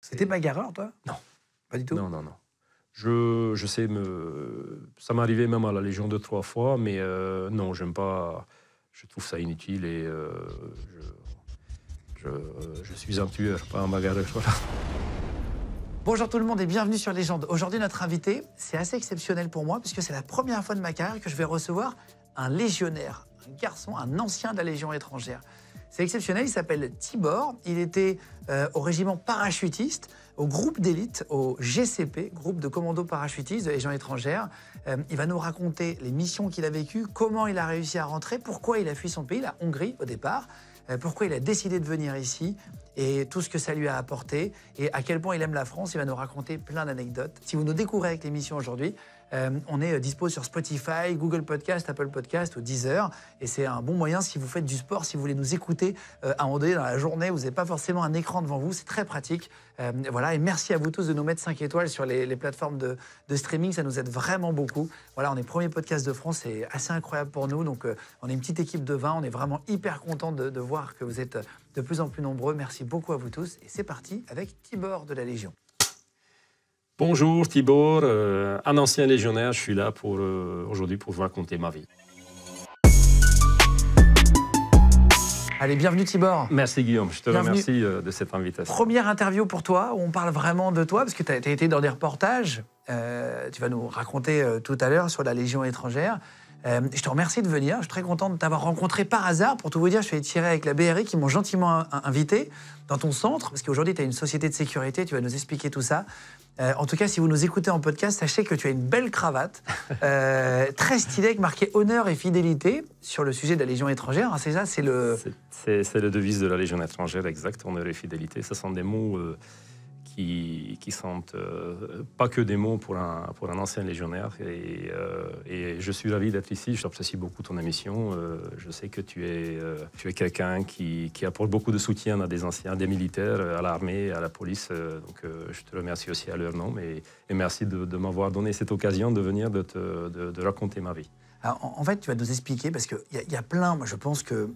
C'était bagarreur, toi Non. Pas du tout Non, non, non. Je, je sais me. Ça m'est arrivé même à la Légion deux, trois fois, mais euh, non, j'aime pas. Je trouve ça inutile et euh, je, je, suis un tueur, pas un bagarreur. Bonjour tout le monde et bienvenue sur Légende. Aujourd'hui, notre invité, c'est assez exceptionnel pour moi puisque c'est la première fois de ma carrière que je vais recevoir un légionnaire, un garçon, un ancien de la Légion étrangère. C'est exceptionnel, il s'appelle Tibor. Il était euh, au régiment parachutiste, au groupe d'élite, au GCP, groupe de commandos parachutistes de gens étrangères. Euh, il va nous raconter les missions qu'il a vécues, comment il a réussi à rentrer, pourquoi il a fui son pays, la Hongrie au départ, euh, pourquoi il a décidé de venir ici et tout ce que ça lui a apporté et à quel point il aime la France. Il va nous raconter plein d'anecdotes. Si vous nous découvrez avec l'émission aujourd'hui, euh, on est euh, dispo sur Spotify, Google Podcast, Apple Podcast ou Deezer. Et c'est un bon moyen si vous faites du sport, si vous voulez nous écouter euh, à un moment dans la journée, vous n'avez pas forcément un écran devant vous. C'est très pratique. voilà. Et merci à vous tous de nous mettre 5 étoiles sur les, plateformes de, streaming. Ça nous aide vraiment beaucoup. Voilà, on est premier podcast de France. C'est assez incroyable pour nous. Donc, on est une petite équipe de 20. On est vraiment hyper content de, de voir que vous êtes de plus en plus nombreux. Merci beaucoup à vous tous. Et c'est parti avec Tibor de la Légion. Bonjour Tibor, euh, un ancien légionnaire, je suis là pour euh, aujourd'hui pour vous raconter ma vie. Allez, bienvenue Tibor. Merci Guillaume, je te remercie euh, de cette invitation. Première interview pour toi, où on parle vraiment de toi, parce que tu as, été dans des reportages, tu vas nous raconter tout à l'heure sur la Légion étrangère. Euh, je te remercie de venir. Je suis très content de t'avoir rencontré par hasard. Pour tout vous dire, je suis allé avec la BRI qui m'ont gentiment invité dans ton centre, parce qu'aujourd'hui, tu as une société de sécurité. Tu vas nous expliquer tout ça. Euh, en tout cas, si vous nous écoutez en podcast, sachez que tu as une belle cravate, euh, très stylée, marquée honneur et fidélité sur le sujet de la Légion étrangère. Ah, c'est ça, c'est le. C'est la devise de la Légion étrangère, exact. Honneur et fidélité. Ça, sont des mots qui, qui sont euh, pas que des mots pour un, pour un ancien légionnaire. Et, euh, et je suis ravi d'être ici. J'apprécie beaucoup ton émission. Euh, je sais que tu es, tu es quelqu'un qui, qui, apporte beaucoup de soutien à des anciens, des militaires, à l'armée, à la police. donc je te remercie aussi à leur nom et, merci de, m'avoir donné cette occasion de venir de, te, de, de raconter ma vie en, fait, tu vas nous expliquer, parce qu'il y, y, a plein, moi je pense que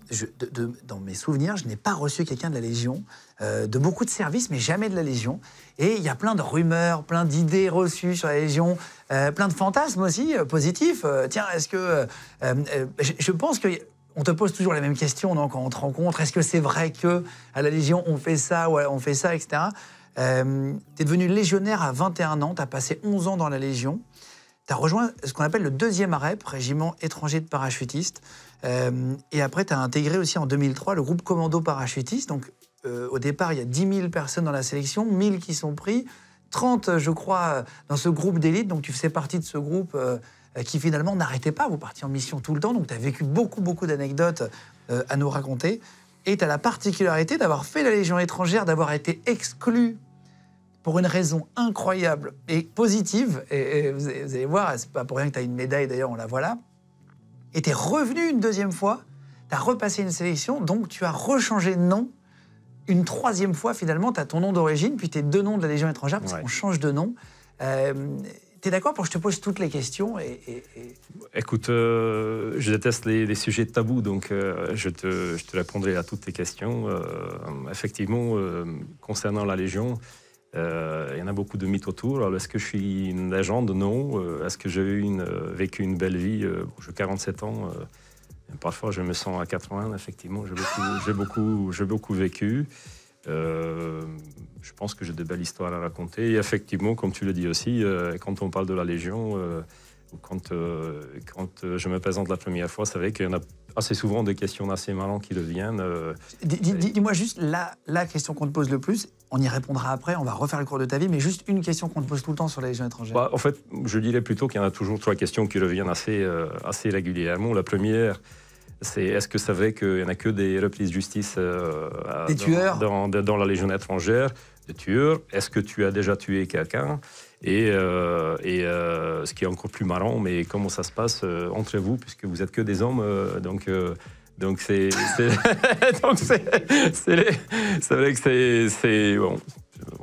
dans mes souvenirs, je n'ai pas reçu quelqu'un de la Légion, euh, de beaucoup de services, mais jamais de la Légion. Et il y a plein de rumeurs, plein d'idées reçues sur la Légion, euh, plein de fantasmes aussi euh, positifs. tiens, est-ce que... Je, pense qu'on te pose toujours la même question quand on te rencontre. Est-ce que c'est vrai que à la Légion on fait ça ou on fait ça, etc. tu es devenu légionnaire à 21 ans, tu as passé 11 ans dans la Légion tu as rejoint ce qu'on appelle le deuxième AREP, Régiment étranger de parachutistes. Euh, et après, tu as intégré aussi en 2003 le groupe commando parachutiste. Donc, euh, au départ, il y a 10 000 personnes dans la sélection, 1000 qui sont pris, 30, je crois, dans ce groupe d'élite. Donc, tu faisais partie de ce groupe euh, qui finalement n'arrêtait pas. Vous partiez en mission tout le temps. Donc, tu as vécu beaucoup, beaucoup d'anecdotes à nous raconter. Et tu as la particularité d'avoir fait la Légion étrangère, d'avoir été exclu pour une raison incroyable et positive, et, vous, allez voir, c'est pas pour rien que tu as une médaille d'ailleurs, on la voit là, et tu es revenu une deuxième fois, tu as repassé une sélection, donc tu as rechangé de nom une troisième fois finalement, tu as ton nom d'origine, puis tes deux noms de la Légion étrangère, parce qu'on change de nom. Euh, tu es d'accord pour que je te pose toutes les questions et, Écoute, euh, je déteste les, sujets tabous, donc euh, je, te, je, te, répondrai à toutes tes questions. effectivement, concernant la Légion, euh, il y en a beaucoup de mythes autour. Est-ce que je suis une légende Non. Euh, est-ce que j'ai une, euh, vécu une belle vie Je J'ai 47 ans. parfois, je me sens à 80. Effectivement, j'ai beaucoup, j'ai beaucoup vécu. je pense que j'ai de belles histoires à raconter. Et effectivement, comme tu le dis aussi, quand on parle de la Légion, quand, quand je me présente la première fois, c'est vrai qu'il y en a ah, c'est souvent des questions d'assez malins qui deviennent. Euh, dis-moi juste la, question qu'on te pose le plus. On y répondra après, on va refaire le cours de ta vie, mais juste une question qu'on te pose tout le temps sur la Légion étrangère. Bah, en fait, je dirais plutôt qu'il y en a toujours trois questions qui reviennent assez, euh, assez régulièrement. La première, c'est est-ce que c'est vrai qu'il n'y en a que des reprises de justice euh, des dans, tueurs dans, la Légion étrangère Des tueurs Est-ce que tu as déjà tué quelqu'un et, euh, euh, ce qui est encore plus marrant, mais comment ça se passe euh, entre vous, puisque vous êtes que des hommes, donc. donc c'est, c'est, vrai que c'est, bon,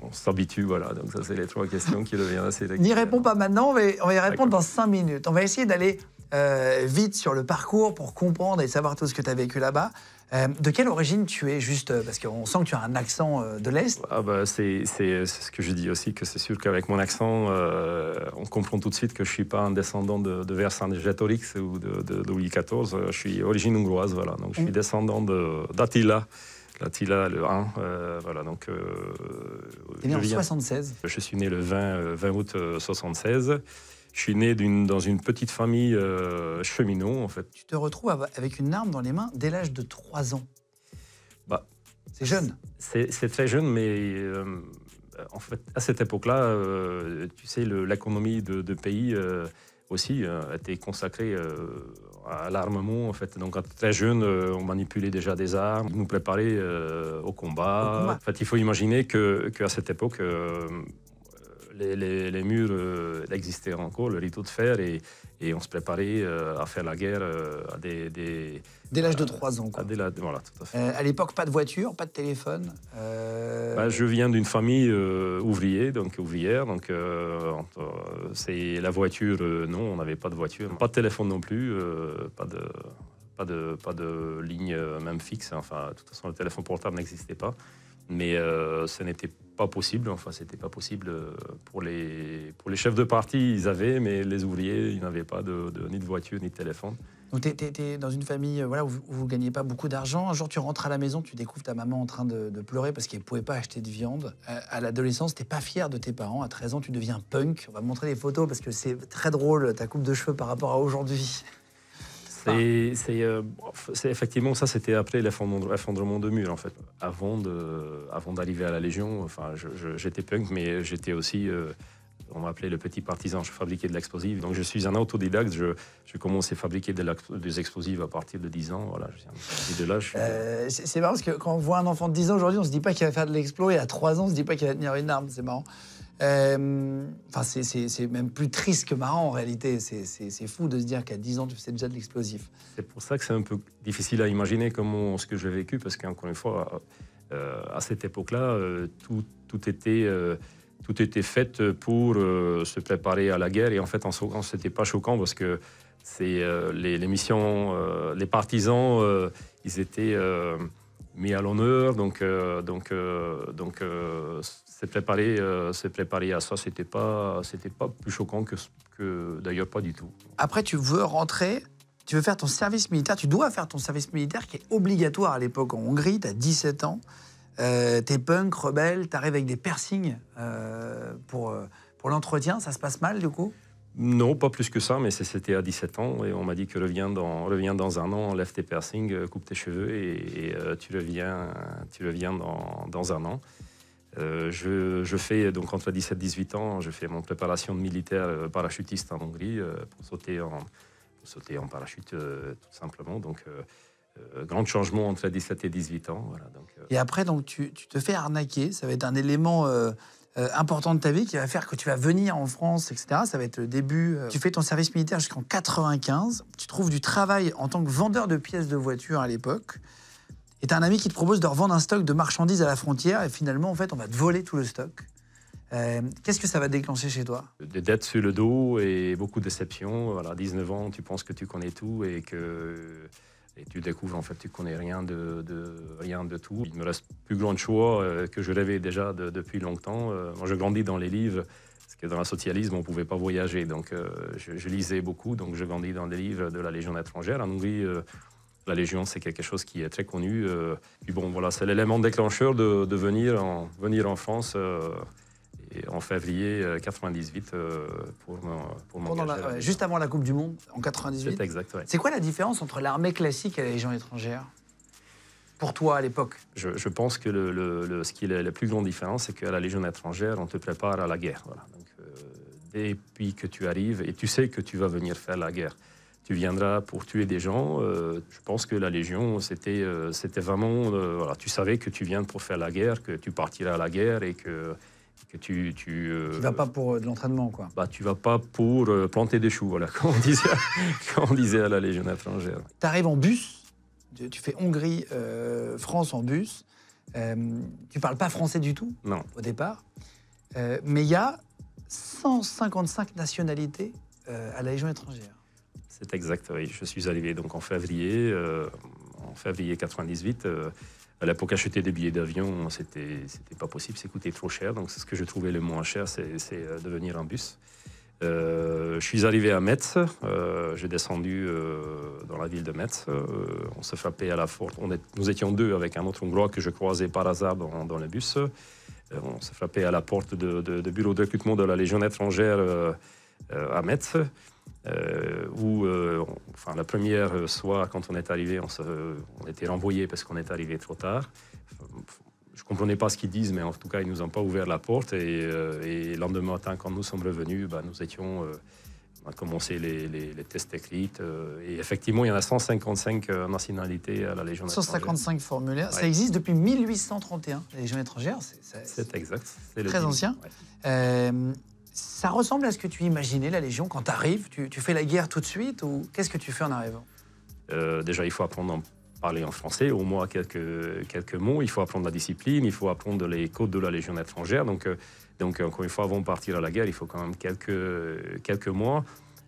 on s'habitue, voilà. Donc ça, c'est les trois questions qui deviennent assez. N'y réponds pas maintenant, on va y répondre dans cinq minutes. On va essayer d'aller vite sur le parcours pour comprendre et savoir tout ce que tu as vécu là-bas. Euh, de quelle origine tu es juste euh, Parce qu'on sent que tu as un accent euh, de l'Est. Ah, bah, c'est, ce que je dis aussi, que c'est sûr qu'avec mon accent, on comprend tout de suite que je ne suis pas un descendant de, de gétorix ou de, Louis XIV. Je suis origine hongroise, voilà. Donc je suis mm. descendant d'Attila. L'Attila, le 1, voilà, donc... né en 76 Je suis né le 20, 20 août 76. Je suis né dans une petite famille euh, cheminot, en fait. Tu te retrouves avec une arme dans les mains dès l'âge de 3 ans. Bah, c'est jeune. C'est très jeune, mais euh, en fait, à cette époque-là, euh, tu sais, l'économie de, pays aussi était consacrée à l'armement, en fait. Donc, très jeune, on manipulait déjà des armes, nous préparait au, combat. En fait, il faut imaginer qu'à que cette époque, les, murs euh, existaient encore, le riteau de fer, et, on se préparait euh, à faire la guerre euh, à des. dès l'âge de 3 ans, quoi. À voilà, tout à fait. à l'époque, pas de voiture, pas de téléphone bah, Je viens d'une famille ouvrière donc, ouvrière, donc c'est la voiture, non, on n'avait pas de voiture, pas de téléphone non plus, pas de. Pas de, pas de ligne même fixe, hein, enfin, de toute façon le téléphone portable n'existait pas, mais ce n'était pas possible. Enfin, c'était pas possible euh, pour les, pour les chefs de parti, ils avaient, mais les ouvriers, ils n'avaient pas de, ni de voiture, ni de téléphone. Donc, tu dans une famille euh, voilà, où vous ne gagnez pas beaucoup d'argent. Un jour, tu rentres à la maison, tu découvres ta maman en train de, pleurer parce qu'elle ne pouvait pas acheter de viande. À, l'adolescence, tu pas fier de tes parents. À 13 ans, tu deviens punk. On va montrer des photos parce que c'est très drôle, ta coupe de cheveux par rapport à aujourd'hui. Euh, c'est, effectivement ça, c'était après l'effondrement de mur en fait. Avant, avant d'arriver à la Légion, enfin, j'étais punk, mais j'étais aussi, euh, on m'appelait le petit partisan, je fabriquais de l'explosif. Donc je suis un autodidacte, je, je commençais à fabriquer des explosifs à partir de 10 ans. Voilà, de là, euh, c'est, marrant parce que quand on voit un enfant de 10 ans aujourd'hui, on se dit pas qu'il va faire de l'explos et à 3 ans, on se dit pas qu'il va tenir une arme, c'est marrant. Euh, enfin, c'est même plus triste que marrant en réalité. C'est fou de se dire qu'à 10 ans, tu faisais déjà de l'explosif. C'est pour ça que c'est un peu difficile à imaginer comment ce que j'ai vécu, parce qu'encore une fois, euh, à cette époque-là, euh, tout, était. tout était fait pour se préparer à la guerre et en fait en n'était c'était pas choquant parce que c'est les, les, missions les partisans ils étaient mis à l'honneur donc donc donc s'est euh, préparé, à ça. C'était pas, c'était pas plus choquant que, que d'ailleurs pas du tout. Après, tu veux rentrer, tu veux faire ton service militaire, tu dois faire ton service militaire qui est obligatoire à l'époque en Hongrie. Tu as 17 ans, euh, t'es punk, rebelle, arrives avec des piercings euh, pour, euh, pour l'entretien. Ça se passe mal du coup non, pas plus que ça, mais c'était à 17 ans et on m'a dit que reviens dans, reviens dans un an, enlève tes piercings, coupe tes cheveux et, tu reviens, tu reviens dans, dans un an. Euh, je, fais, donc entre 17 et 18 ans, je fais mon préparation de militaire euh, parachutiste en Hongrie euh, pour, sauter en, parachute, tout simplement. Donc, grand changement entre 17 et 18 ans. et après, donc, tu, te fais arnaquer. Ça va être un élément important de ta vie qui va faire que tu vas venir en France, etc. Ça va être le début. Tu fais ton service militaire jusqu'en 95. Tu trouves du travail en tant que vendeur de pièces de voiture à l'époque. Et tu un ami qui te propose de revendre un stock de marchandises à la frontière et finalement, en fait, on va te voler tout le stock. Euh, qu'est-ce que ça va déclencher chez toi Des dettes sur le dos et beaucoup de déceptions. Voilà, 19 ans, tu penses que tu connais tout et que et tu découvres en fait tu connais rien de, rien de tout. Il me reste plus grand choix euh, que je rêvais déjà depuis longtemps. Euh, moi, je grandis dans les livres. Parce que dans le socialisme, on ne pouvait pas voyager. Donc, je, lisais beaucoup. Donc, je grandis dans les livres de la Légion étrangère. En Hongrie, la Légion, c'est quelque chose qui est très connu. Euh, bon, voilà, c'est l'élément déclencheur de, venir, en, venir en France euh, en février 98 euh, pour mon, Juste avant la Coupe du Monde, en 98. C'est exact, C'est quoi la différence entre l'armée classique et la Légion étrangère pour toi à l'époque je, pense que le, ce qui est la, plus grande différence, c'est qu'à la Légion étrangère, on te prépare à la guerre. Voilà. que tu arrives, et tu sais que tu vas venir faire la guerre tu viendras pour tuer des gens. Euh, je pense que la Légion, c'était euh, c'était vraiment. Euh, voilà, tu savais que tu viens pour faire la guerre, que tu partiras à la guerre et que. Que tu, tu, tu vas pas pour de l'entraînement, quoi. Bah, tu vas pas pour planter des choux, voilà, comme on disait, à la Légion étrangère. Tu arrives en bus, tu, fais Hongrie, France en bus. tu parles pas français du tout, non. au départ. mais il y a 155 nationalités à la Légion étrangère. C'est exact, oui. Je suis arrivé donc en février, euh, en février 98. Euh, à l'époque, acheter des billets d'avion, c'était, c'était pas possible, c'était trop cher. Donc, c'est ce que je trouvais le moins cher, c'est, c'est euh, de venir en bus. Euh, je suis arrivé à Metz, j'ai descendu dans la ville de Metz. on se frappait à la porte. On nous étions deux avec un autre Hongrois que je croisais par hasard dans, le bus. on se frappait à la porte de, bureau de recrutement de la Légion étrangère à Metz euh, où euh, enfin, la première soir, quand on est arrivé, on, se, on était renvoyé parce qu'on est arrivé trop tard. Je ne comprenais pas ce qu'ils disent, mais en tout cas, ils ne nous ont pas ouvert la porte. Euh, et, le lendemain matin, quand nous sommes revenus, bah, nous étions, euh, on a commencé les, tests écrits. et effectivement, il y en a 155 nationalités à la Légion 155 formulaires. Ça existe depuis 1831, la Légion étrangère. C'est exact. C'est très ancien. Ça ressemble à ce que tu imaginais, la Légion, quand tu arrives Tu fais la guerre tout de suite ou qu'est-ce que tu fais en arrivant euh, Déjà, il faut apprendre à parler en français, au moins quelques, quelques mots. Il faut apprendre la discipline, il faut apprendre les codes de la Légion étrangère. Donc, euh, donc encore une fois, avant de partir à la guerre, il faut quand même quelques, quelques mois.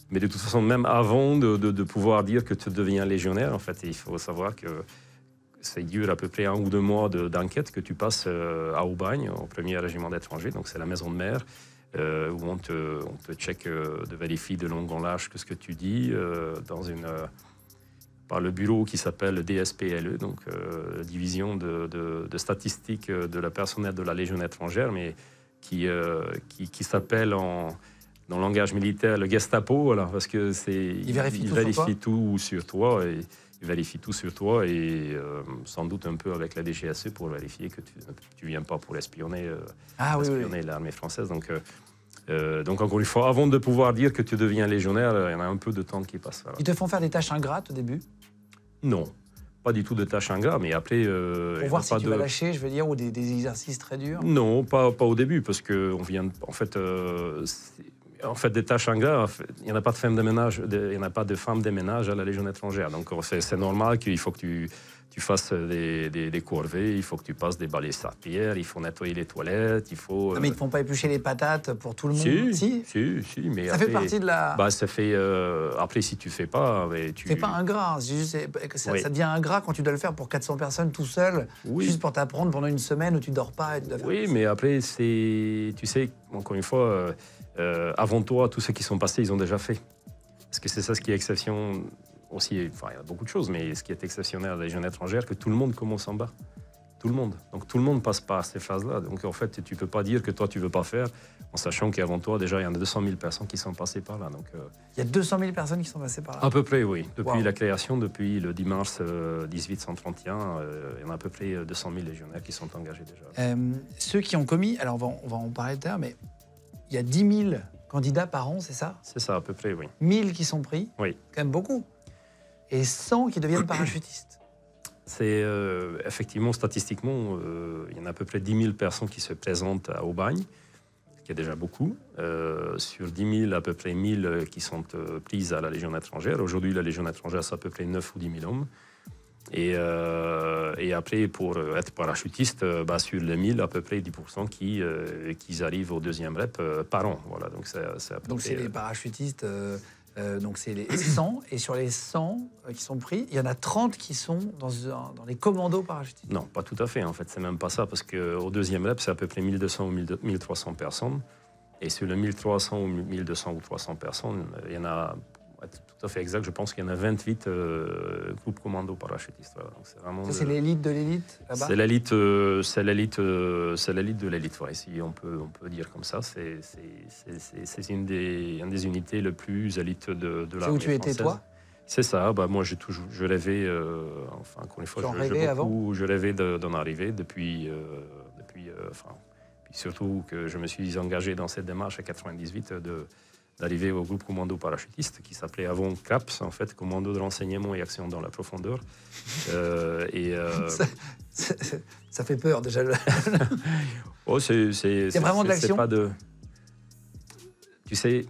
Mais de toute façon, même avant de, de, pouvoir dire que tu deviens légionnaire, en fait, il faut savoir que c'est dur à peu près un ou deux mois d'enquête que tu passes euh, à Aubagne, au premier régiment d'étrangers, donc c'est la maison de mer. Euh, où on te, euh, de vérifie de long en large que ce que tu dis euh, dans une par le bureau qui s'appelle DSPLE, donc euh, division de, de, statistiques de la personnel de la Légion étrangère, mais qui, qui, qui s'appelle en dans le langage militaire le Gestapo, alors parce que c'est il, vérifie, tout, tout, sur toi et vérifie tout sur toi et euh, sans doute un peu avec la DGAC pour vérifier que tu ne viens pas pour espionner, euh, ah l'armée française. Donc, euh, donc, encore une fois, avant de pouvoir dire que tu deviens légionnaire, il y en a un peu de temps qui passe. Ils te font faire des tâches ingrates au début Non. Pas du tout de tâches ingrates, mais après. Pour voir si tu de... vas lâcher, je veux dire, ou des, exercices très durs Non, pas, pas au début, parce qu'on vient. En fait, en fait, des tâches en il n'y en a pas de femmes de ménage, il n'y en a pas de femmes de ménage à la Légion étrangère. Donc, c'est normal qu'il faut que tu, tu fasses des, des, il faut que tu passes des balais à pierre, il faut nettoyer les toilettes, il faut. Non, ah, mais ils ne font pas éplucher les patates pour tout le monde. Si, si, si, mais ça fait partie de la. Bah, ça fait. Euh, après, si tu fais pas, mais tu. C'est pas un Juste, ça, devient un devient quand tu dois le faire pour 400 personnes tout seul, juste pour t'apprendre pendant une semaine où tu dors pas. Et tu oui, mais après, c'est. Tu sais, encore une fois. Euh, euh, avant toi, tous ceux qui sont passés, ils ont déjà fait. Parce que c'est ça ce qui est exceptionnel. aussi, enfin, il y a beaucoup de choses, mais ce qui est exceptionnel à la Légion étrangère, c'est que tout le monde commence en bas. Tout le monde. Donc tout le monde passe par ces phases-là. Donc en fait, tu peux pas dire que toi, tu veux pas faire, en sachant qu'avant toi, déjà, il y en a 200 000 personnes qui sont passées par là. Donc, euh, il y a 200 000 personnes qui sont passées par là À peu près, oui. Depuis la création, depuis le 10 mars 1831, il y en a à peu près 200 euh, 000 légionnaires qui sont engagés déjà. ceux qui ont commis, alors on va, on va en parler tard, mais il y a 10 000 candidats par an, c'est ça C'est ça, à peu près, oui. 1000 qui sont pris Oui. quand même beaucoup. Et 100 qui deviennent parachutistes. C'est euh, effectivement, statistiquement, euh, il y en a à peu près 10 000 personnes qui se présentent à Aubagne, ce qui est déjà beaucoup. Euh, sur 10 000, à peu près 1 000 qui sont prises à la Légion étrangère. Aujourd'hui, la Légion étrangère, c'est à peu près 9 ou 10 000 hommes. Et, euh, et, après, pour euh, être parachutiste, euh, bah, sur les 1000, à peu près 10% euh, qui, arrivent au deuxième rep par an. Voilà, donc c'est les parachutistes, donc c'est les 100. et sur les 100 qui sont pris, il y en a 30 qui sont dans, dans les commandos parachutistes. Non, pas tout à fait. En fait, c'est même pas ça, parce qu'au deuxième rep, c'est à peu près 1200 ou 1300 personnes. Et sur les 1300 ou 1200 ou 300 personnes, il y en a tout fait exact. Je pense qu'il y en a 28 euh, groupes commando parachutistes. Voilà. c'est Ça, c'est l'élite de l'élite là-bas C'est l'élite, euh, c'est l'élite, euh, c'est l'élite de l'élite. si on peut, on peut dire comme ça, c'est, c'est- c'est- une, des, des unités les plus élites de, de l'armée C'est où tu étais, toi C'est ça. Bah moi, j'ai toujours, je rêvais, enfin une fois, je, d'en arriver depuis, depuis, surtout que je me suis engagé dans cette démarche à 98 de d'arriver au groupe commando parachutiste qui s'appelait avant CAPS, en fait, commando de renseignement et action dans la profondeur. Euh, et, euh, ça, fait peur déjà. oh, c'est, vraiment de l'action. Tu sais,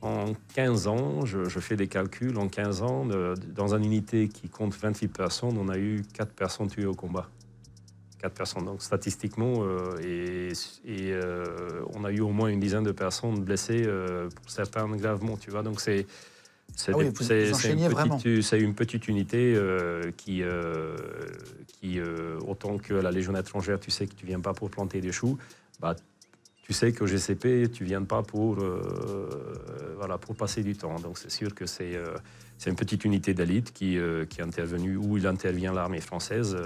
en 15 ans, je, fais des calculs, en 15 ans, dans une unité qui compte 28 personnes, on a eu 4 personnes tuées au combat. Donc statistiquement, euh, et, euh, on a eu au moins une dizaine de personnes blessées, euh, pour certains gravement, tu vois. Donc c'est... C'est une, petite unité qui, qui autant que la Légion étrangère, tu sais que tu viens pas pour planter des choux, bah, tu sais qu'au GCP, tu viens pas pour, voilà, pour passer du temps. Donc c'est sûr que c'est une petite unité d'élite qui, qui est intervenue, où il intervient l'armée française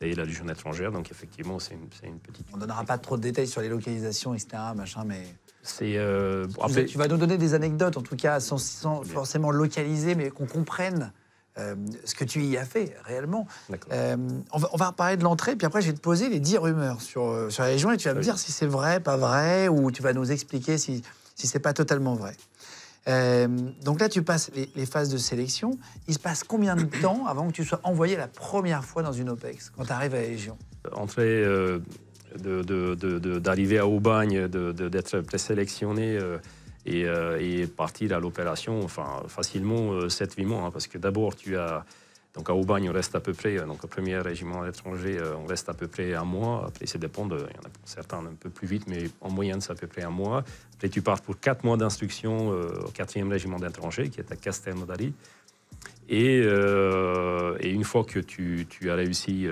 et la Légion étrangère. Donc effectivement, c'est une, petite. On donnera pas trop de détails sur les localisations, etc. Machin, mais. C'est. Euh, tu vas nous donner des anecdotes, en tout cas, sans, forcément localiser, mais qu'on comprenne. Euh, ce que tu y as fait réellement. Euh, on, va, on parler de l'entrée, puis après je vais te poser les 10 rumeurs sur, sur la Légion et tu vas me dire si c'est vrai, pas vrai, ou tu vas nous expliquer si, si c'est pas totalement vrai. Euh, donc là, tu passes les, phases de sélection. Il se passe combien de temps avant que tu sois envoyé la première fois dans une OPEX, quand tu arrives à la Légion Entrée euh, d'arriver à Aubagne, d'être présélectionné sélectionné euh, et, et, partir à l'opération, enfin, facilement 7-8 mois, hein, parce que d'abord, tu as donc à Aubagne, on reste à peu près, euh, donc au premier régiment à l'étranger, euh, on reste à peu près un mois. Après, ça dépend, de, il y en a certains un peu plus vite, mais en moyenne, c'est à peu près un mois. Après, tu pars pour quatre mois d'instruction euh, au quatrième régiment d'étranger, qui est à Castelnaudary. Et, et, une fois que tu, as réussi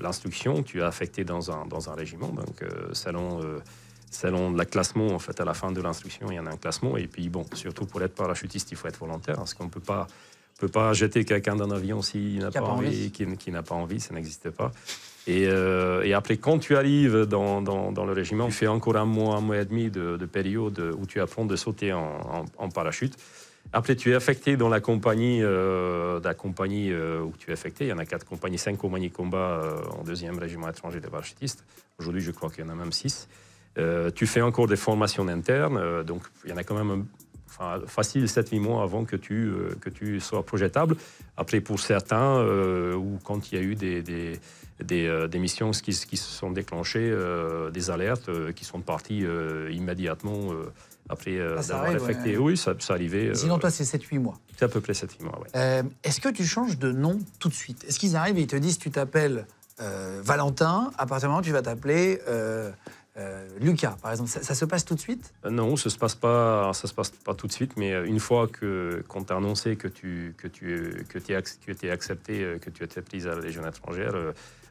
l'instruction, tu es affecté dans un, dans un régiment. Donc, euh, selon, selon le classement, en fait, à la fin de l'instruction, il y en a un classement. Et puis, bon, surtout pour être parachutiste, il faut être volontaire, parce qu'on ne peut pas ne peut pas jeter quelqu'un d'un avion s'il n'a pas, envie, qui, n'a pas envie, ça n'existe pas. Et, euh, après, quand tu arrives dans, le régiment, tu fais encore un mois, un mois et demi de, période où tu apprends de sauter en, parachute. Après, tu es affecté dans la compagnie, euh, compagnie euh, où tu es affecté. Il y en a quatre compagnies, cinq compagnies combat euh, en deuxième régiment étranger des parachutistes. Aujourd'hui, je crois qu'il y en a même six. tu fais encore des formations internes, donc il y en a quand même facile 7-8 mois avant que tu, euh, que tu sois projetable. Après, pour certains, euh, ou quand il y a eu des, des, des, euh, missions qui, qui, se sont déclenchées, des alertes qui sont parties immédiatement après ah, avoir effectué. Oui, ça, ça arrivait. Sinon, toi, c'est 7-8 mois. C'est à peu près 7-8 mois, oui. Est-ce que tu changes de nom tout de suite Est-ce qu'ils arrivent et ils te disent tu t'appelles Valentin, à partir du moment où tu vas t'appeler euh, Lucas, par exemple, ça, se passe tout de suite euh, Non, ça se passe pas, ça se passe pas tout de suite, mais euh, une fois que qu'on t'a annoncé que tu que tu que tu es, accepté, que tu étais prise à la Légion étrangère,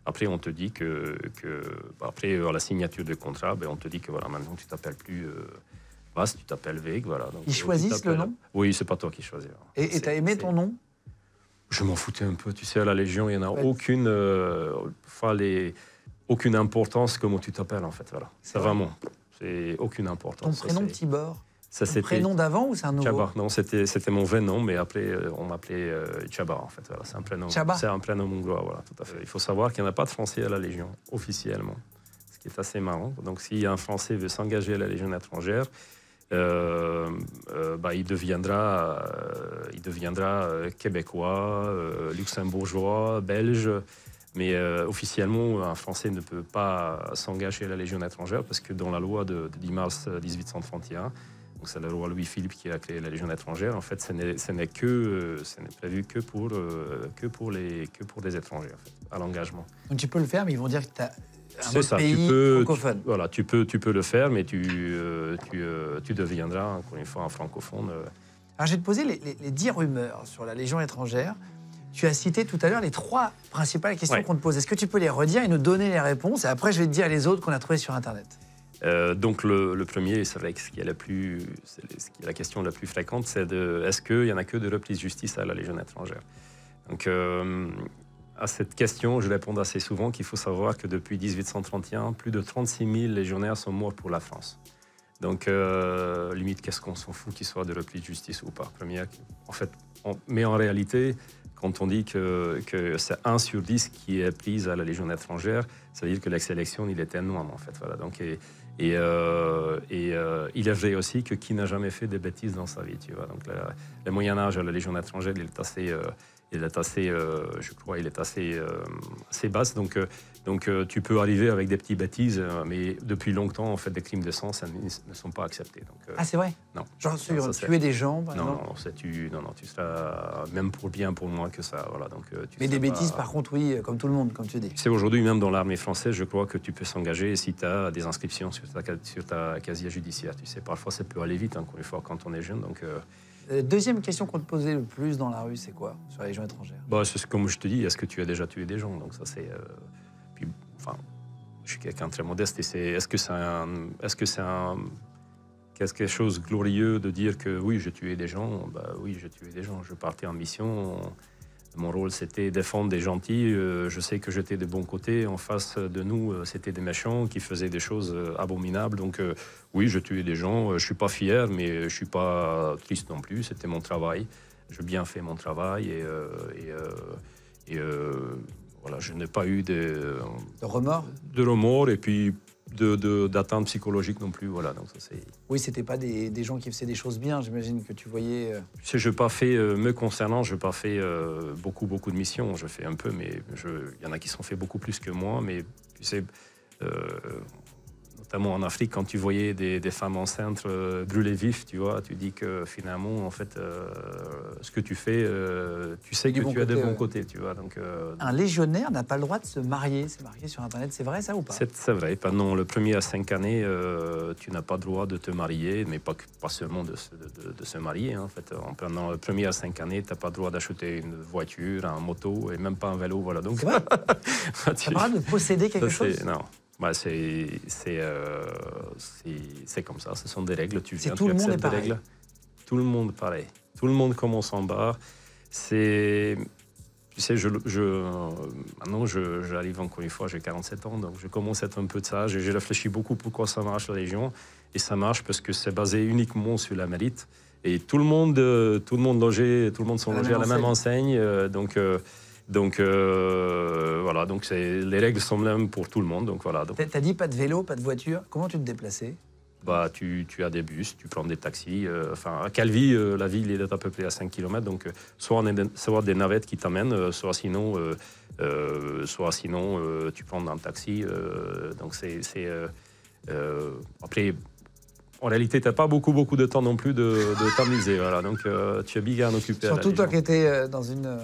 après on te dit que, que bah, après la signature de contrat, ben, on te dit que voilà maintenant tu t'appelles plus. Euh, tu t'appelles Veg, voilà. Ils choisissent le nom Oui, c'est pas toi qui choisis. Et tu as aimé ton nom Je m'en foutais un peu, tu sais, à la Légion, il n'y en a aucune aucune importance comment tu t'appelles en fait. Voilà. Ça vraiment, c'est aucune importance. Ton prénom ça, Tibor. Ça prénom d'avant ou c'est un nouveau Chabar. Non, c'était c'était mon vrai nom, mais après euh, on m'appelait euh, Chabar en fait. Voilà, c'est un prénom. C'est un prénom hongrois, voilà, tout à fait. Il faut savoir qu'il n'y en a pas de Français à la Légion officiellement, ce qui est assez marrant. Donc si un Français veut s'engager à la Légion étrangère, euh, euh, bah, il deviendra, il deviendra québécois, luxembourgeois, belge. Mais euh, officiellement, un Français ne peut pas s'engager à la Légion étrangère parce que dans la loi de, 10 mars 1831, euh, donc c'est la loi Louis-Philippe qui a créé la Légion étrangère. En fait, ce n'est que, euh, n'est prévu que pour, que pour les, que pour des étrangers, à l'engagement. Donc tu peux le faire, mais ils vont dire que tu as un pays francophone. voilà, tu peux, tu peux le faire, mais tu, tu, tu, deviendras encore une fois un francophone. Alors je vais te poser les, les, les 10 rumeurs sur la Légion étrangère. Tu as cité tout à l'heure les trois principales questions qu'on te pose. Est-ce que tu peux les redire et nous donner les réponses Et après, je vais te dire les autres qu'on a trouvées sur Internet. Euh, donc le, premier, c'est vrai que ce qui, est la plus, la question la plus fréquente, c'est de est-ce qu'il n'y en a que de de justice à la Légion étrangère Donc euh, à cette question, je réponds assez souvent qu'il faut savoir que depuis 1831, plus de 36 000 légionnaires sont morts pour la France. Donc euh, limite, qu'est-ce qu'on s'en fout qu'il soit de de justice ou pas première, en fait, Mais en réalité, quand on dit que, que c'est 1 sur 10 qui est prise à la Légion étrangère, ça veut dire que la sélection, il était énorme, en fait. Voilà. Donc, et, et, euh, euh, il est vrai aussi que qui n'a jamais fait des bêtises dans sa vie, tu vois. Donc, le Moyen-Âge à la Légion étrangère, il est assez. Euh, il est assez, je crois, il est assez, basse. Donc, donc euh, tu peux arriver avec des petites bêtises, euh, mais depuis longtemps, en fait, des crimes de sang ça, ne sont pas acceptés. Donc, euh, ah, c'est vrai Non. Genre tuer des gens non, non, non, tu, seras même pour bien, pour moins que ça. Voilà, donc, tu mais des bêtises, par contre, oui, comme tout le monde, comme tu dis. C'est aujourd'hui, même dans l'armée française, je crois que tu peux s'engager si tu as des inscriptions sur ta, sur ta casier judiciaire. Tu sais, parfois, ça peut aller vite, hein, encore une fois, quand on est jeune. Donc, Deuxième question qu'on te posait le plus dans la rue, c'est quoi sur les gens étrangers bah, Comme je te dis, est-ce que tu as déjà tué des gens Donc ça, c'est... Enfin, je suis quelqu'un très modeste. Et c'est, est-ce que c'est un, est-ce que c'est un, quelque chose de glorieux de dire que oui, j'ai tué des gens bah, oui, j'ai tué des gens. Je partais en mission. Mon rôle, c'était défendre des gentils. Euh, je sais que j'étais de bon côté. En face de nous, euh, c'était des méchants qui faisaient des choses euh, abominables. Donc, oui, je tuais des gens. Je suis pas fier, mais je suis pas triste non plus. C'était mon travail. J'ai bien fait mon travail et voilà, je n'ai pas eu de, euh, de remords. De et puis d'attente psychologique non plus. Voilà, donc ça, oui, c'était pas des, gens qui faisaient des choses bien, j'imagine que tu voyais. Euh, je n'ai pas fait, euh, me concernant, je n'ai pas fait beaucoup, beaucoup de missions. Je fais un peu, mais il y en a qui sont fait beaucoup plus que moi. Mais tu sais, notamment en Afrique, quand tu voyais des, femmes enceintes euh, brûler vif, vives, tu vois, tu dis que finalement, en fait, euh, ce que tu fais, euh, tu sais que tu côté, as de bon côté. tu vois. Donc, un légionnaire n'a pas le droit de se marier, se marier sur Internet, c'est vrai ça ou pas C'est vrai, pendant le premier à cinq années, tu n'as pas le droit de te marier, mais pas, seulement de, se marier, hein, en fait. Pendant le premier à cinq années, tu n'as pas le droit d'acheter une voiture, un moto et même pas un vélo, voilà. Donc, c'est vrai bah, tu... de posséder quelque chose bah, c'est comme ça, ce sont des règles. Tu viens, tout le monde Règles. Tout le monde pareil. Tout le monde commence en bas. C'est. Tu sais, je, je, maintenant, j'arrive encore une fois, j'ai 47 ans, donc je commence à être un peu de ça. J'ai réfléchi beaucoup pourquoi ça marche, la région. Et ça marche parce que c'est basé uniquement sur la mérite. Et tout le monde, euh, tout le monde logé, tout le monde sont logés à la même enseigne. Euh, donc donc euh, voilà, donc les règles sont les mêmes pour tout le monde. Donc voilà. T'as dit pas de vélo, pas de voiture. Comment tu te déplaçais bah, tu, as des bus, tu prends des taxis. Euh, enfin, à Calvi, euh, la ville est à peu près à 5 km, donc soit, on est, des navettes qui t'amènent, soit sinon, soit sinon tu prends un taxi. donc c'est. après, en réalité, tu n'as pas beaucoup, beaucoup de temps non plus de, t'amuser. voilà, donc tu es bien occupé. Surtout toi qui étais dans une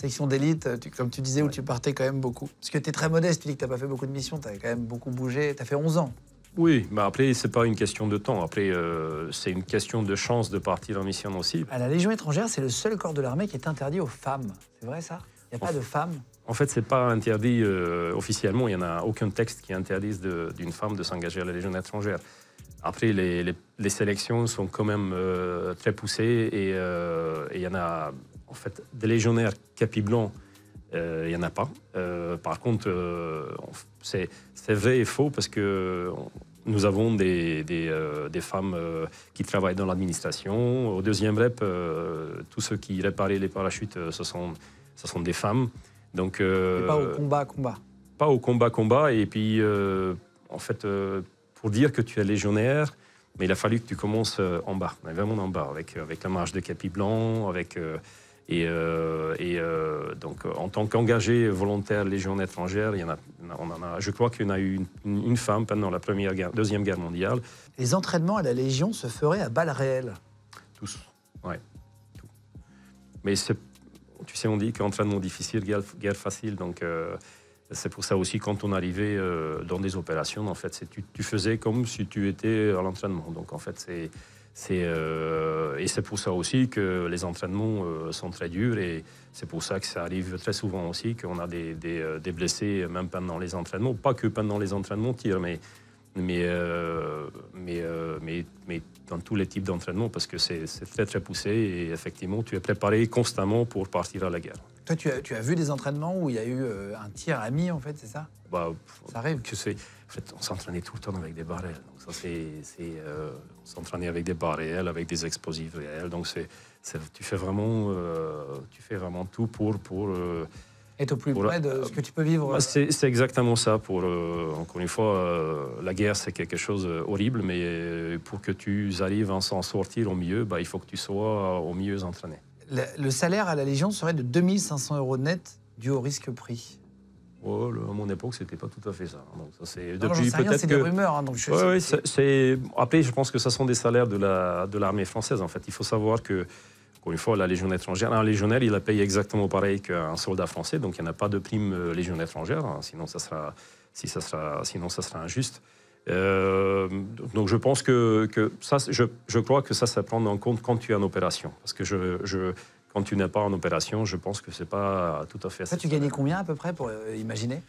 section d'élite, euh, comme tu disais, où tu partais quand même beaucoup. Parce que tu es très modeste, tu dis que tu n'as pas fait beaucoup de missions, tu as quand même beaucoup bougé, tu as fait 11 ans. Oui, mais bah après, c'est pas une question de temps. Après, euh, c'est une question de chance de partir en mission aussi. la Légion étrangère, c'est le seul corps de l'armée qui est interdit aux femmes. C'est vrai ça Il n'y a pas de femmes En fait, c'est pas interdit euh, officiellement. Il n'y en a aucun texte qui interdise d'une femme de s'engager à la Légion étrangère. Après, les, sélections sont quand même très poussées et il y en a en fait, des légionnaires capi blanc, euh, il y n'y en a pas. Euh, par contre, euh, c'est vrai et faux parce que nous avons des, femmes qui travaillent dans l'administration. Au deuxième rep, tous ceux qui réparaient les parachutes, ce sont, sont des femmes. Donc, et pas au combat, combat. Pas au combat, combat. Et puis, en fait, pour dire que tu es légionnaire, mais il a fallu que tu commences en bas, vraiment en bas, avec, avec la marche de Capi Blanc, avec... Et, euh, et euh, donc, euh, en tant qu'engagé volontaire Légion étrangère, il y en a, on en a, je crois qu'il y en a eu une, femme pendant la première guerre, Deuxième Guerre mondiale. Les entraînements à la Légion se feraient à balles réelles Tous, oui. Mais tu sais, on dit qu'entraînement difficile, guerre, facile. Donc, c'est pour ça aussi, quand on arrivait dans des opérations, en fait, tu, tu faisais comme si tu étais à l'entraînement. Donc, en fait, c'est euh, et c'est pour ça aussi que les entraînements euh, sont très durs et c'est pour ça que ça arrive très souvent aussi qu'on a des, euh, blessés même pendant les entraînements, pas que pendant les entraînements tir, mais mais dans tous les types d'entraînements parce que c'est très très poussé et effectivement tu es préparé constamment pour partir à la guerre tu as, tu as vu des entraînements où il y a eu euh, un tir ami, en fait, c'est ça bah, Ça arrive. Que En fait, on s'entraînait tout le temps avec des barres Donc ça, c'est, on euh, s'entraînait avec des barres réelles, avec des explosifs réels. Donc c'est, tu fais vraiment, euh, tu fais vraiment tout pour pour être au plus près de ce que tu peux vivre. Bah, c'est, c'est exactement ça. Pour encore une fois, la guerre c'est quelque chose horrible, mais pour que tu arrives à s'en sortir au mieux, bah, il faut que tu sois au mieux entraîné le, salaire à la Légion serait de 2500 euros net dû au risque pris. Oh, à mon époque, ce n'était pas tout à fait ça. Hein. Donc, ça c'est depuis peut-être C'est des rumeurs. Hein, je c'est... Après, je pense que ce sont des salaires de, la, de l'armée française. En fait, il faut savoir que, une fois, la Légion étrangère, un légionnaire, il la paye exactement pareil qu'un soldat français. Donc, il n'y a pas de prime euh, Légion étrangère. Hein. sinon, sinon, ça sera injuste. Euh, donc je pense que, que ça, je, crois que ça, ça prend en compte quand tu es en opération. Parce que je, quand tu n'es pas en opération, je pense que c'est pas tout à fait. Ça, tu gagnais combien à peu près pour euh, imaginer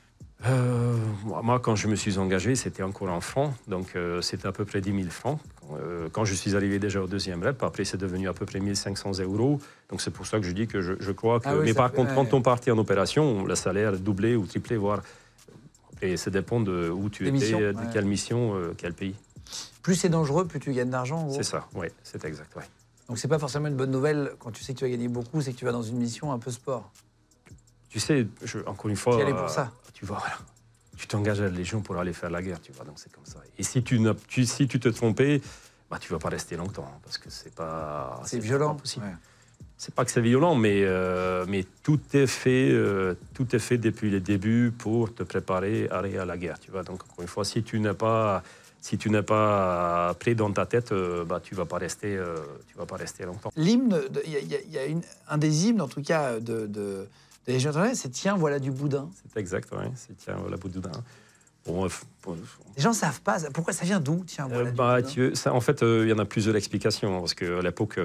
euh, moi, quand je me suis engagé, c'était encore en francs, donc c'était à peu près 10 000 francs. quand je suis arrivé déjà au deuxième rep, après c'est devenu à peu près 1 500 euros. Donc c'est pour ça que je dis que je, crois que. Ah mais par contre, quand on partit en opération, le salaire doublé ou triplé, voire et ça dépend de où tu étais, euh, de quelle mission, euh, quel pays. Plus c'est dangereux, plus tu gagnes d'argent. C'est ça, oui, c'est exact. Ouais. Donc c'est pas forcément une bonne nouvelle quand tu sais que tu vas gagner beaucoup, c'est que tu vas dans une mission un peu sport. Tu sais, encore une fois, tu pour ça. Euh, tu tu t'engages à la Légion pour aller faire la guerre, tu vois, donc c'est comme ça. Et si tu, si tu te trompais, bah, tu vas pas rester longtemps, hein, parce que c'est pas... C'est violent. aussi c'est pas que c'est violent, mais, euh, mais tout, est fait, euh, tout est fait depuis le début pour te préparer à, aller à la guerre. Tu vois Donc, encore une fois, si tu n'es pas, si tu pas pris dans ta tête, euh, bah, tu ne vas, pas rester, tu vas pas rester longtemps. L'hymne, il y a, une, un des hymnes, en tout cas, de, de, de c'est Tiens, voilà du boudin. C'est exact, oui. C'est Tiens, voilà du boudin. les gens ne savent pas. Pourquoi ça vient d'où Tiens, voilà. du bah, boudin. ça, en fait, il y en a plusieurs explications. Hein, parce qu'à l'époque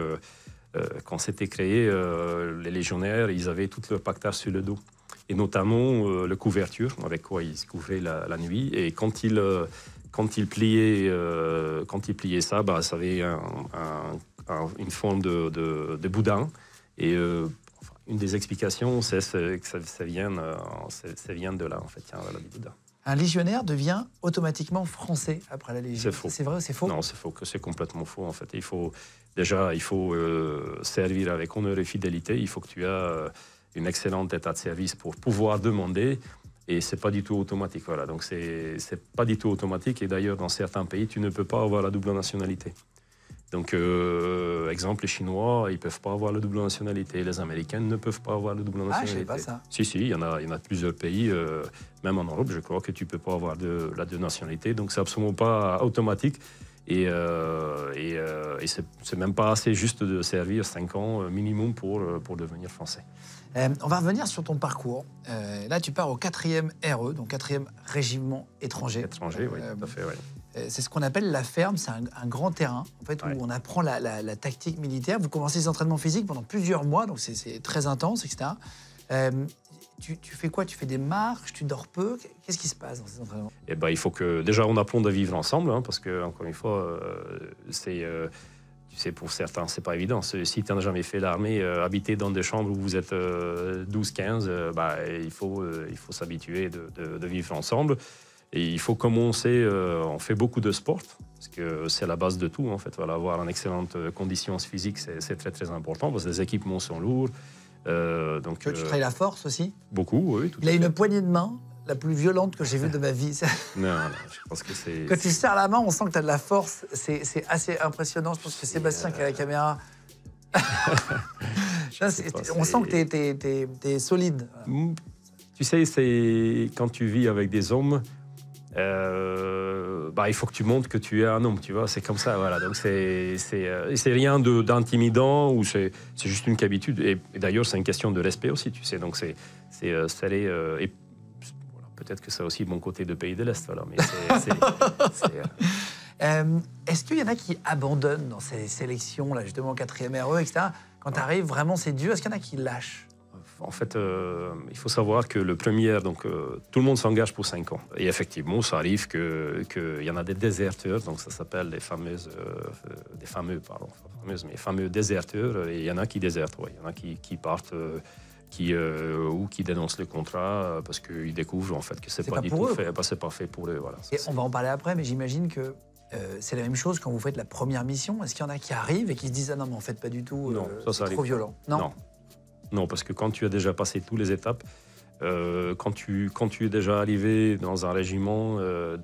euh, quand c'était créé, euh, les légionnaires, ils avaient tout leur pactage sur le dos. Et notamment euh, la couverture, avec quoi ils se couvraient la, nuit. Et quand ils, quand ils, pliaient, quand ils pliaient ça, bah, ça avait une forme de, boudin. Et une des explications, c'est que ça, vient, de là, en fait, hein, un légionnaire devient automatiquement français après la Légion. C'est faux. C'est vrai, c'est faux. Non, c'est faux. C'est complètement faux en fait. Il faut déjà, il faut euh, servir avec honneur et fidélité. Il faut que tu aies euh, une excellente état de service pour pouvoir demander. Et c'est pas du tout automatique, voilà. Donc c'est pas du tout automatique. Et d'ailleurs, dans certains pays, tu ne peux pas avoir la double nationalité. Donc, euh, exemple, les Chinois, ils peuvent pas avoir la double nationalité. Les Américains ne peuvent pas avoir la double nationalité. Ah, je sais pas ça. Si, si, il y en a, y a plusieurs pays, euh, même en Europe, je crois que tu peux pas avoir de, la deux nationalité. Donc, c'est absolument pas automatique. Et, euh, et, euh, c'est même pas assez juste de servir 5 ans minimum pour, pour devenir français. on va revenir sur ton parcours. là, tu pars au 4e RE, donc 4e Régiment étranger. Étranger, oui, tout à fait, oui. Euh, c'est ce qu'on appelle la ferme, c'est un, grand terrain en fait, où on apprend la, tactique militaire. Vous commencez les entraînements physiques pendant plusieurs mois, donc c'est très intense, etc. Euh, tu, fais quoi Tu fais des marches Tu dors peu Qu'est-ce qui se passe dans ces entraînements eh ben, Il faut que déjà on apprend à vivre ensemble, hein, parce que, encore une fois, euh, c'est... tu sais, pour certains, c'est pas évident. Si tu n'as jamais fait l'armée, habiter dans des chambres où vous êtes 12-15, bah, il faut, il faut s'habituer de, de, vivre ensemble. Et il faut commencer, euh, on fait beaucoup de sport, parce que c'est la base de tout en fait. avoir une excellente euh, condition physique, c'est très très important, parce que les équipements sont lourds. Euh, donc, tu, crées la force aussi Beaucoup, oui. il a une poignée de main la plus violente que j'ai vue de ma vie. non, non, je pense que c'est... Quand tu serres la main, on sent que tu as de la force. C'est assez impressionnant. Je pense que Sébastien qui a la caméra... on sent que tu es, es, solide. Mm. Tu sais, c'est quand tu vis avec des hommes, euh, bah, il faut que tu montres que tu es un homme, tu vois, c'est comme ça, voilà. Donc c'est euh, rien d'intimidant ou c'est juste une habitude. Et, d'ailleurs, c'est une question de respect aussi, tu sais. Donc c'est euh, et peut-être que ça aussi mon côté de pays de l'Est, voilà. Mais c'est. Est-ce qu'il y en a qui abandonnent dans ces sélections, là, justement, quatrième RE, etc. Quand ah. tu arrives, vraiment, c'est dur. Est-ce qu'il y en a qui lâchent en fait, euh, il faut savoir que le premier, donc euh, tout le monde s'engage pour 5 ans. Et effectivement, ça arrive qu'il y en a des déserteurs, donc ça s'appelle les fameuses, euh, des fameux, pardon, mais fameux déserteurs. Et il y en a qui désertent, il y en a qui, partent. qui, ou qui dénoncent le contrat parce qu'ils découvrent en fait que c'est pas, pas du tout fait, bah, c'est pas fait pour eux. Voilà. on va en parler après, mais j'imagine que c'est la même chose quand vous faites la première mission. Est-ce qu'il y en a qui arrivent et qui se disent ah non mais en fait pas du tout, c'est trop violent non non, parce que quand tu as déjà passé toutes les étapes, euh, quand, tu, quand tu es déjà arrivé dans un régiment, euh,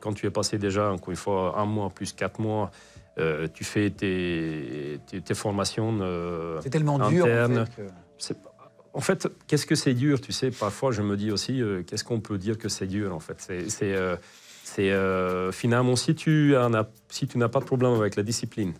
quand tu es passé déjà, encore une fois, un mois plus quatre mois, euh, tu fais tes, tes, tes formations C'est tellement dur, en fait. en fait, qu'est-ce que c'est dur Tu sais, parfois, je me dis aussi, qu'est-ce qu'on peut dire que c'est dur, en fait C'est... c'est, finalement, si tu n'as pas de problème avec la discipline,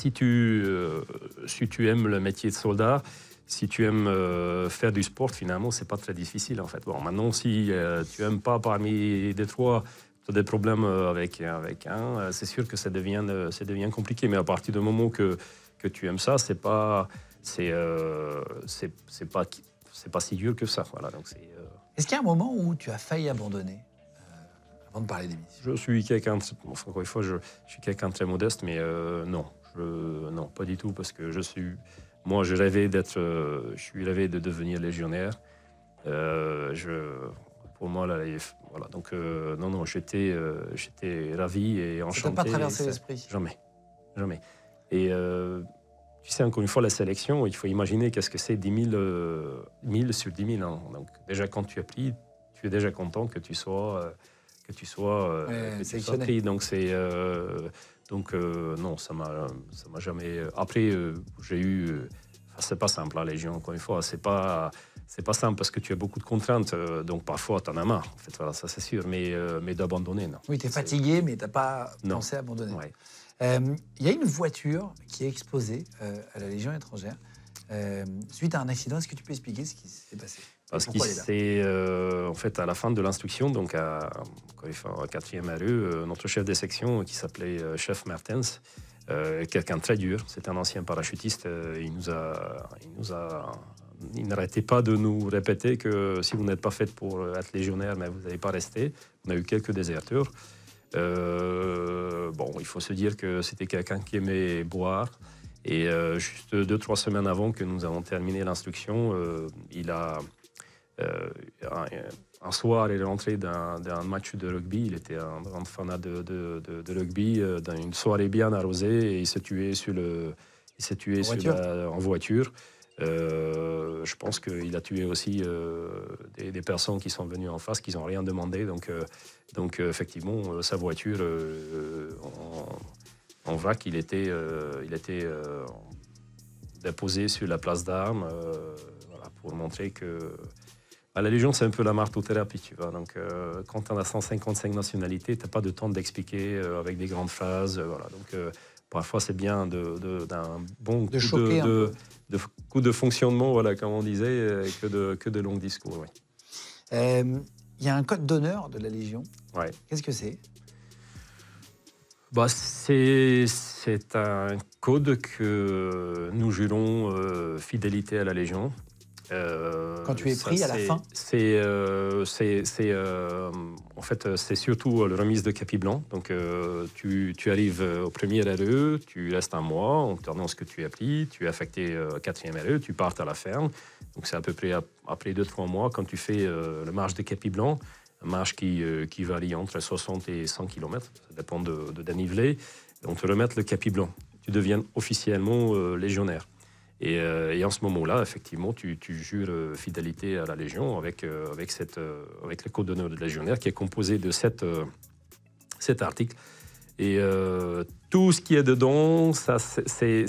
si tu, euh, si tu aimes le métier de soldat, si tu aimes euh, faire du sport, finalement, c'est pas très difficile en fait. Bon, maintenant, si euh, tu aimes pas parmi les trois, tu as des problèmes avec, avec un, c'est sûr que ça devient, ça devient compliqué. Mais à partir du moment que, que tu aimes ça, c'est pas, c'est, c'est, pas, c'est pas si dur que ça. Voilà, donc c'est, est-ce qu'il y a un moment où tu as failli abandonner avant de parler des missions Je suis quelqu'un, encore une fois, je, suis quelqu'un très modeste, mais non non, pas du tout, parce que je suis. Moi, je rêvais d'être. Euh, je suis rêvé de devenir légionnaire. Euh, je, pour moi, là, voilà. Donc, euh, non, non, j'étais, j'étais ravi et enchanté. pas traversé l'esprit. Jamais, jamais. Et tu sais, encore une fois, la sélection, il faut imaginer qu'est-ce que c'est 10 000, mille sur 10 000. ans Donc, déjà, quand tu applies, tu es déjà content que tu sois, que tu sois, ouais, que tu sois Donc, c'est donc euh, non, ça m'a, m'a jamais. Après, euh, j'ai eu. Euh, c'est pas simple la Légion. Encore une fois, c'est pas c'est pas simple parce que tu as beaucoup de contraintes, donc parfois tu en as marre, ça c'est sûr, mais, mais d'abandonner, non. Oui, tu es fatigué, mais tu n'as pas pensé à abandonner. Il y a une voiture qui est exposée à la Légion étrangère suite à un accident. Est-ce que tu peux expliquer ce qui s'est passé parce qu'il s'est, euh, en fait, à la fin de l'instruction, donc à, la 4 e, euh, notre chef des sections, qui s'appelait euh, Chef Mertens, quelqu'un de très dur, c'est un ancien parachutiste, il nous a, il nous a il n'arrêtait pas de nous répéter que si vous n'êtes pas fait pour être légionnaire, mais vous n'allez pas rester. On a eu quelques déserteurs. bon, il faut se dire que c'était quelqu'un qui aimait boire. Et juste deux, trois semaines avant que nous avons terminé l'instruction, il a euh, euh, un, soir, il est rentré d'un match de rugby. Il était un grand fanat de, rugby, euh, dans une soirée bien arrosée, et il s'est tué, sur le, il s'est tué en voiture. je pense qu'il a tué aussi des, personnes qui sont venues en face, qui n'ont rien demandé. Donc, donc effectivement, sa voiture, on, voit qu'il était, il était déposé sur la place d'armes pour montrer que la Légion, c'est un peu la marteau-thérapie, tu vois. Donc, euh, quand on as 155 nationalités, tu n'as pas de temps d'expliquer euh, avec des grandes phrases. Euh, voilà. Donc, parfois, c'est bien d'un bon coup, de, fonctionnement, voilà, comme on disait, que de, longs discours. Il y a un code d'honneur de la Légion. Qu'est-ce que bah, c'est C'est un code que nous jurons fidélité à la Légion. Euh, quand tu es pris à la fin C'est euh, euh, en fait c'est surtout la remise de capi blanc. Donc tu, arrives au premier RE, tu restes un mois, on ce que tu es pris, tu es affecté au quatrième RE, tu partes à la ferme. Donc c'est à peu près après deux trois mois quand tu fais le marche de capi blanc. Marche qui, qui varie entre 60 et 100 km, ça dépend de, de dénivelé. On te remet le capi blanc. Tu deviens officiellement légionnaire. Euh, et, en ce moment-là, effectivement, tu, jures euh, fidélité à la Légion avec, euh, avec, cette, avec le Code d'honneur de légionnaire qui est composé de cet article. Et tout ce qui est dedans, ça, c'est,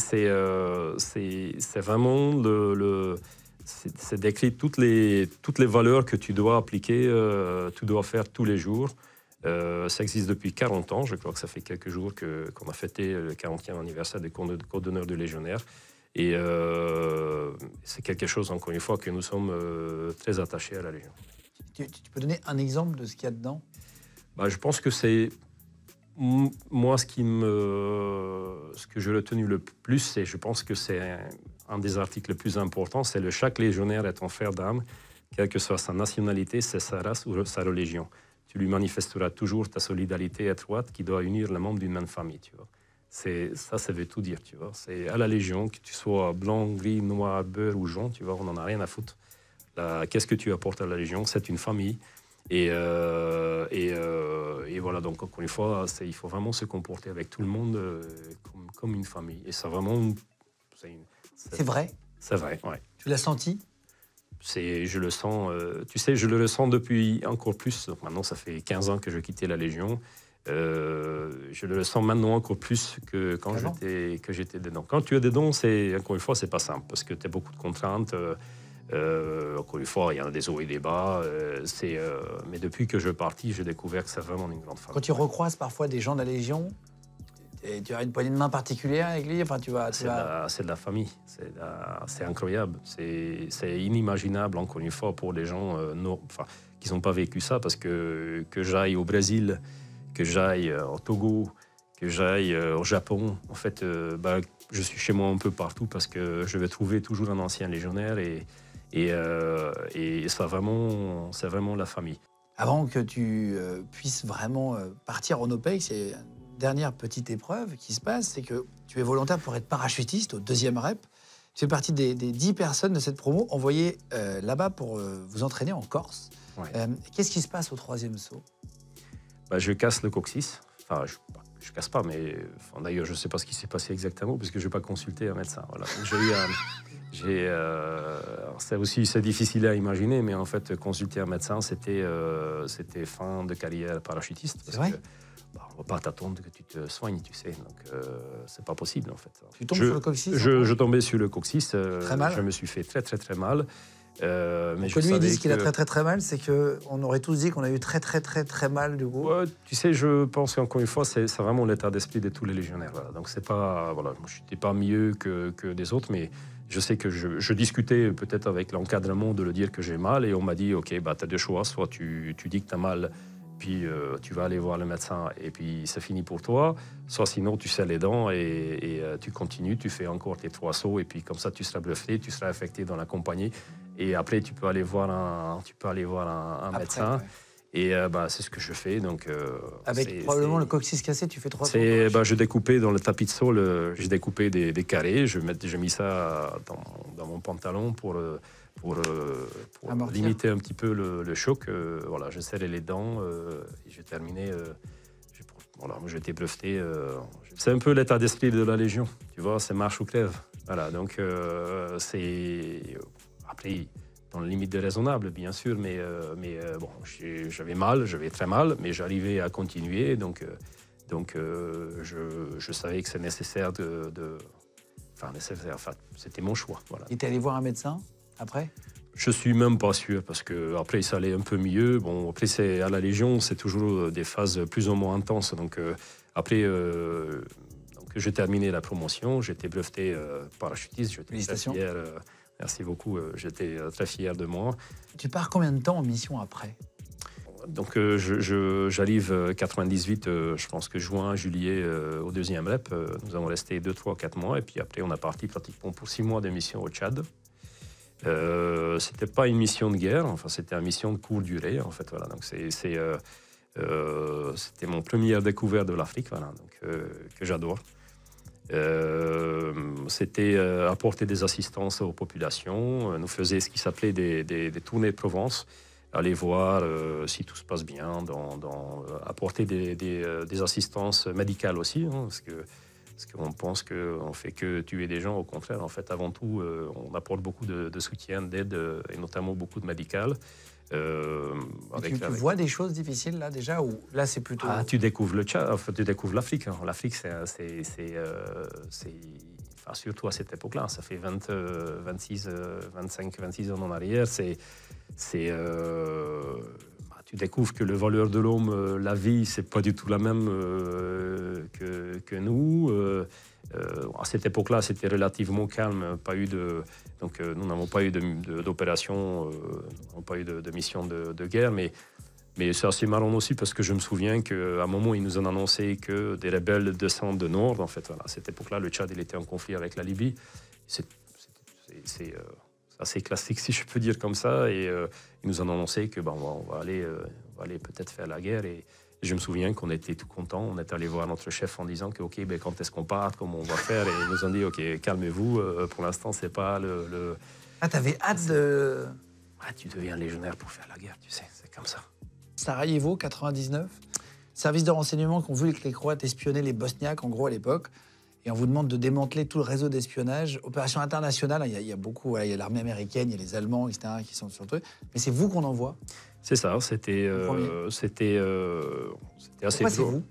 vraiment le. c'est, décrit toutes les, toutes les valeurs que tu dois appliquer, tu dois faire tous les jours. ça existe depuis 40 ans. Je crois que ça fait quelques jours que, qu'on a fêté le 40e anniversaire du Code d'honneur de légionnaire. Et euh, c'est quelque chose, encore une fois, que nous sommes euh, très attachés à la Légion. Tu, peux donner un exemple de ce qu'il y a dedans bah, Je pense que c'est. Moi, ce, que je retenu le plus, et je pense que c'est un, des articles les plus importants, c'est le chaque légionnaire est en fer d'armes, quelle que soit sa nationalité, sa race ou sa religion. Tu lui manifesteras toujours ta solidarité étroite qui doit unir les membres d'une même famille ça, ça veut tout dire, tu vois. C'est à la Légion, que tu sois blanc, gris, noir, beurre ou jaune, tu vois, on n'en a rien à foutre. Qu'est-ce que tu apportes à la Légion C'est une famille. Et, euh, euh, et, voilà, donc encore une fois, il faut vraiment se comporter avec tout le monde euh, comme, une famille. Et ça, vraiment. C'est vrai C'est vrai, oui. Tu l'as senti je le sens, tu sais, je le ressens depuis encore plus. Maintenant, ça fait 15 ans que je quittais la Légion. Euh, je le sens maintenant encore plus que quand ah j'étais que j'étais dedans. Quand tu es dedans, c'est encore une fois, c'est pas simple parce que tu as beaucoup de contraintes. Euh, euh, encore une fois, il y en a des hauts et des bas. mais depuis que je suis parti, j'ai découvert que c'est vraiment une grande famille. Quand tu recroises parfois des gens de la Légion, et tu as une poignée de main particulière avec lui enfin, tu c'est, de, la, famille. C'est, incroyable. C'est, inimaginable, encore une fois, pour les gens qui n'ont pas vécu ça parce que, que j'aille au Brésil que j'aille au euh, Togo, que j'aille euh, au Japon. En fait, euh, bah, je suis chez moi un peu partout parce que je vais trouver toujours un ancien légionnaire et, et, c'est vraiment, c'est vraiment la famille. Avant que tu puisses vraiment partir en OPEX, c'est une dernière petite épreuve qui se passe, c'est que tu es volontaire pour être parachutiste au deuxième rep. Tu fais partie des, dix 10 personnes de cette promo envoyées là-bas pour vous entraîner en Corse. Qu'est-ce qui se passe au troisième saut bah, je casse le coccyx. Enfin, je, ne bah, casse pas, mais d'ailleurs, je ne sais pas ce qui s'est passé exactement, parce que je n'ai pas consulté un médecin. Voilà. J'ai euh, c'est aussi c'est difficile à imaginer, mais en fait, consulter un médecin, c'était euh, c'était fin de carrière parachutiste. Parce vrai que, bah, on ne va pas t'attendre que tu te soignes, tu sais. Donc, euh, c'est pas possible, en fait. Tu tombes sur le coccyx Je, je tombais sur le coccyx. Très mal. Je me suis fait très, très, très mal. Euh, mais je lui, qu'il a très très très mal, c'est qu'on aurait tous dit qu'on a eu très très très très mal du coup. tu sais, je pense qu'encore une fois, c'est vraiment l'état d'esprit de tous les légionnaires. Voilà. Donc c'est pas, voilà, je n'étais pas mieux que, des autres, mais je sais que je, discutais peut-être avec l'encadrement de le dire que j'ai mal, et on m'a dit, ok, bah, tu as deux choix, soit tu, tu dis que tu as mal, puis euh, tu vas aller voir le médecin et puis c'est fini pour toi. Soit sinon, tu sers les dents et, euh, tu continues, tu fais encore tes trois sauts et puis comme ça, tu seras bluffé, tu seras affecté dans la compagnie. Et après, tu peux aller voir un, tu peux aller voir un, médecin. Et euh, bah, c'est ce que je fais. Donc, euh, Avec probablement le coccyx cassé, tu fais trois c'est, bah, Je découpais dans le tapis de sol, euh, j'ai découpé des, carrés, je met, j'ai mis ça dans, mon pantalon pour, pour, pour limiter un petit peu le, choc. voilà, je serrais les dents et j'ai terminé. J'ai, voilà, j'étais breveté. c'est un peu l'état d'esprit de la Légion, tu vois, c'est marche ou crève. Voilà, donc c'est après, dans le limite de raisonnable, bien sûr, mais, euh, mais euh, bon, j'avais mal, j'avais très mal, mais j'arrivais à continuer. Donc, euh, donc je, savais que c'est nécessaire de, Enfin, c'était mon choix. Voilà. Et allé voir un médecin après je suis même pas sûr parce que après ça allait un peu mieux. Bon après c'est à la Légion c'est toujours des phases plus ou moins intenses donc après donc j'ai terminé la promotion j'étais breveté parachutiste j'étais Merci beaucoup, euh, j'étais euh, très fier de moi. Tu pars combien de temps en mission après donc euh, j'arrive 98, je pense que juin, juillet, au deuxième rep. nous avons resté 2, 3, 4 mois. Et puis après, on a parti pratiquement pour 6 mois de mission au Tchad. Ce c'était pas une mission de guerre, enfin c'était une mission de courte durée en fait voilà donc c'était mon première découverte de l'Afrique voilà donc que j'adore. Euh, c'était euh, apporter des assistances aux populations, nous faisait ce qui s'appelait des, tournées de Provence, aller voir euh, si tout se passe bien, apporter des, assistances médicales aussi, hein, parce que parce qu'on pense qu'on fait que tuer des gens, au contraire, en fait, avant tout, on apporte beaucoup de, de soutien, d'aide, et notamment beaucoup de médical. Euh, tu, vois des choses difficiles là déjà ou là c'est plutôt ah, tu découvres le Tchad, enfin, tu découvres l'Afrique. Hein. L'Afrique c'est euh, euh surtout à cette époque-là, ça fait 20, 26, 25, 26 ans en arrière, c'est c'est euh, tu découvres que le valeur de l'homme, euh, la vie, c'est pas du tout la même euh, que, que, nous. Euh, à cette époque-là, c'était relativement calme, pas eu de, donc nous n'avons pas eu d'opération, de, n'avons pas eu de, mission de, guerre, mais, mais c'est assez marrant aussi parce que je me souviens qu'à un moment, ils nous ont annoncé que des rebelles descendent de nord. En fait, voilà, à cette époque-là, le Tchad il était en conflit avec la Libye. C'est assez classique, si je peux dire comme ça. Et euh, ils nous ont annoncé que ben, on, va, aller, euh, aller peut-être faire la guerre. Et je me souviens qu'on était tout content. On est allé voir notre chef en disant que ok, ben, quand est-ce qu'on part, comment on va faire. Et ils nous ont dit ok, calmez-vous. Euh, pour l'instant, c'est pas le. Ah, t'avais hâte de. Ah, tu deviens légionnaire pour faire la guerre, tu sais, c'est comme ça. Sarajevo, 99. service de renseignement qu'on voulait que les Croates espionnaient les Bosniaques, en gros, à l'époque et on vous demande de démanteler tout le réseau d'espionnage. Opération internationale, hein, il y a, beaucoup, il y a l'armée américaine, il y a les Allemands, etc., qui sont sur le Mais c'est vous qu'on envoie C'est ça, c'était euh, c'était euh, assez vous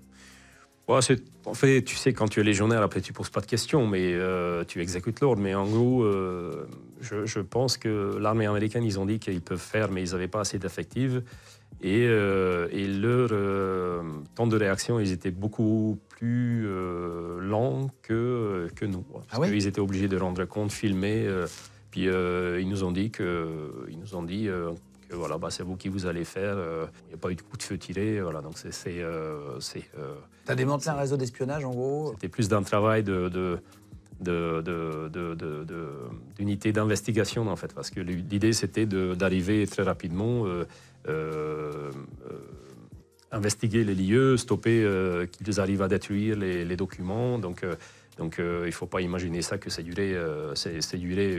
Ouais, en fait, tu sais, quand tu es légionnaire, après, tu poses pas de questions, mais euh, tu exécutes l'ordre. Mais en gros, euh, je, pense que l'armée américaine, ils ont dit qu'ils peuvent faire, mais ils n'avaient pas assez d'effectifs. Euh, et, leur euh, temps de réaction, ils étaient beaucoup plus euh, lents que, que nous. Parce ah étaient obligés de rendre compte, filmer. puis ils nous ont dit que, ils nous ont dit, que voilà, bah, c'est vous qui vous allez faire. Il n'y a pas eu de coup de feu tiré. Voilà, donc c'est. c'est, T'as démantelé un réseau d'espionnage en gros C'était plus d'un travail de, de d'investigation en fait, parce que l'idée c'était d'arriver très rapidement. Euh, euh, investiguer les lieux, stopper euh, qu'ils arrivent à détruire les, documents. Donc, donc il ne faut pas imaginer ça que ça durait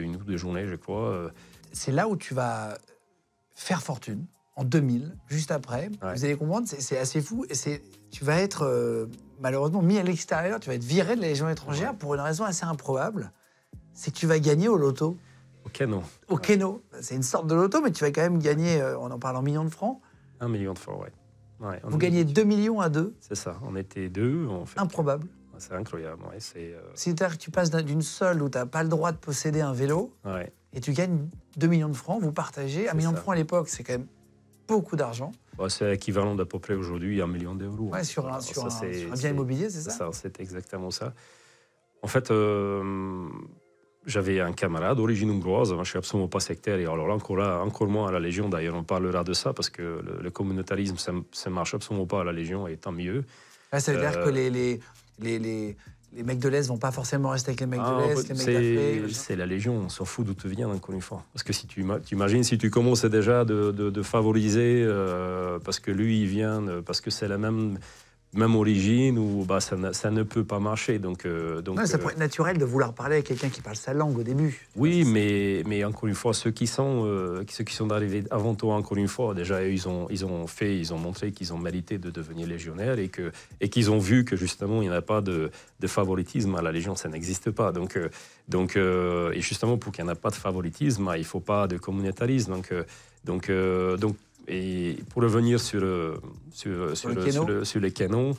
une ou deux journées, je crois. C'est là où tu vas faire fortune en 2000, juste après. Vous allez comprendre, c'est assez fou. Et c'est, tu vas être malheureusement mis à l'extérieur, tu vas être viré de la Légion étrangère pour une raison assez improbable. C'est que tu vas gagner au loto. Au canot. Au canot. C'est une sorte de loto, mais tu vas quand même gagner, euh, on en parle en millions de francs. Un million de francs, oui. Vous gagnez 2 millions à deux. C'est ça, on était deux. En fait... Improbable. C'est incroyable, oui. C'est, euh, à dire que tu passes d'une seule où tu n'as pas le droit de posséder un vélo, et tu gagnes 2 millions de francs, vous partagez. Un million de francs à l'époque, c'est quand même beaucoup d'argent. c'est l'équivalent d'à peu près aujourd'hui un million d'euros. Hein. Ouais, sur, un, un, bien immobilier, c'est ça, C'est exactement ça. En fait, euh, j'avais un camarade d'origine hongroise, moi, je suis absolument pas sectaire, et alors là, encore, là, encore moins à la Légion, d'ailleurs, on parlera de ça, parce que le, communautarisme, ça, ça marche absolument pas à la Légion, et tant mieux. Ah, ça veut dire que euh, les, les, les, les les mecs de l'Est vont pas forcément rester avec les mecs ah, de l'Est, C'est la Légion, on s'en fout d'où tu viens, encore une fois. Parce que si tu imagines, si tu commences déjà de, favoriser, euh, parce que lui, il vient, parce que c'est la même même origine, ou bah, ça, ne peut pas marcher. Donc, euh, donc ça euh, pourrait être naturel de vouloir parler à quelqu'un qui parle sa langue au début. Oui, mais, mais encore une fois, ceux qui sont, euh, ceux qui sont arrivés avant toi, encore une fois, déjà, ils ont, ils ont fait, ils ont montré qu'ils ont mérité de devenir légionnaires et qu'ils et qu'ils ont vu que justement, il n'y a pas de, de, favoritisme à la Légion, ça n'existe pas. Donc, donc et justement, pour qu'il n'y en ait pas de favoritisme, il ne faut pas de communautarisme. Donc, donc, donc et pour revenir sur, euh, euh, sur, le sur, les canons.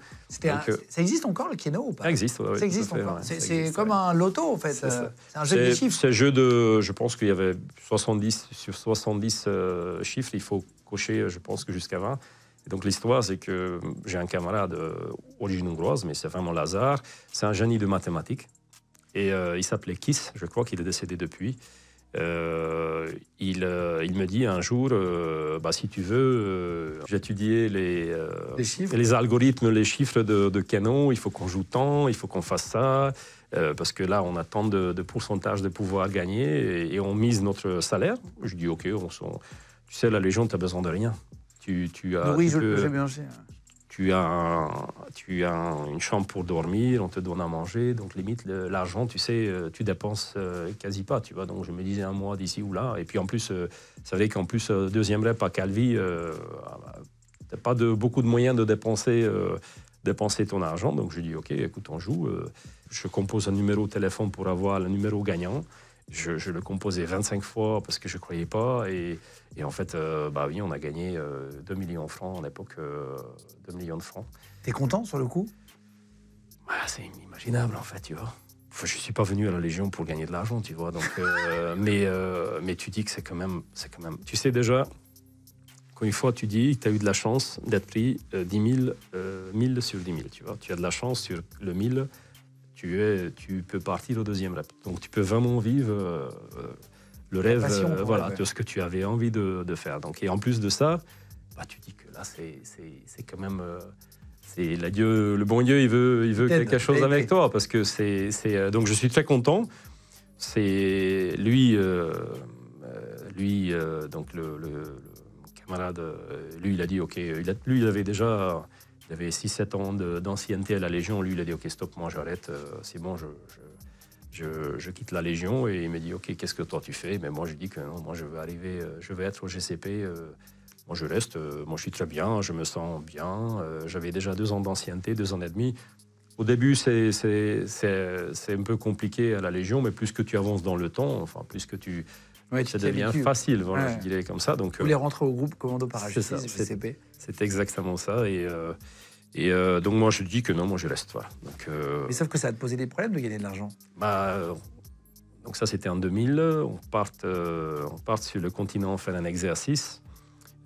Euh, ça existe encore le canon ou pas Ça existe, oui. Ça existe encore. c'est comme un loto en fait. C'est un jeu de chiffres. C'est un jeu de. Je pense qu'il y avait 70 sur 70 chiffres, il faut cocher, je pense que jusqu'à 20. donc l'histoire, c'est que j'ai un camarade d'origine hongroise, mais c'est vraiment Lazare. C'est un génie de mathématiques. Et il s'appelait Kiss, je crois qu'il est décédé depuis. Euh, euh, il, me dit un jour, euh, bah, si tu veux, j'étudiais les, les, les, algorithmes, les chiffres de, canon, il faut qu'on joue tant, il faut qu'on fasse ça, parce que là, on a de, de pourcentage de pouvoir gagner et, on mise notre salaire. Je dis, ok, on tu sais, la Légion, tu n'as besoin de rien. Tu, tu as, oui, je peux, bien manger tu as, une chambre pour dormir, on te donne à manger, donc limite l'argent, tu sais, euh, tu dépenses euh, quasi pas, tu vois. Donc je me disais un mois d'ici ou là, et puis en plus, euh, c'est vrai qu'en plus deuxième rep à Calvi, euh, t'as pas de beaucoup de moyens de dépenser, dépenser ton argent. Donc je dis ok, écoute, on joue. je compose un numéro de téléphone pour avoir le numéro gagnant je, le composais 25 fois parce que je ne croyais pas. Et, en fait, euh, bah oui, on a gagné 2 euh, millions de francs à l'époque, 2 euh, millions de francs. T'es content sur le coup bah, C'est inimaginable en fait, tu vois. je ne suis pas venu à la Légion pour gagner de l'argent, tu vois. Donc, mais, mais tu dis que c'est quand, même, quand même. Tu sais déjà, quand une fois tu dis que tu as eu de la chance d'être pris 10 000, 1000 sur 10 000, tu vois. Tu as de la chance sur le 1000 tu, tu peux partir au deuxième rep. Donc tu peux vraiment vivre euh, le rêve, euh, voilà, de ce que tu avais envie de, faire. Donc, et en plus de ça, bah, tu dis que là, c'est quand même... Euh, c'est Dieu, le bon Dieu, il veut, il veut quelque chose avec toi parce que c'est donc je suis très content. C'est lui, lui donc le, camarade, lui il a dit ok, il a, lui il avait déjà avait 6-7 ans d'ancienneté à la Légion. Lui, il a dit Ok, stop, moi j'arrête, euh, c'est bon, je, je, je, quitte la Légion. Et il m'a dit Ok, qu'est-ce que toi tu fais Mais moi, je dis que non, moi je veux arriver, euh, je vais être au GCP. Euh, moi, je reste, moi je suis très bien, je me sens bien. J'avais déjà deux ans d'ancienneté, deux ans et demi. Au début, c'est un peu compliqué à la Légion, mais plus que tu avances dans le temps, enfin, plus que tu, ça devient facile, je dirais comme ça. Donc, Vous euh, les rentrez au groupe Commando Parachutiste, VCP C'est exactement ça. Et, euh, euh, donc moi je dis que non, moi je reste. Voilà. Donc, Mais sauf que ça a te posé des problèmes de gagner de l'argent. Bah, donc ça c'était en 2000. On part, on part sur le continent faire un exercice.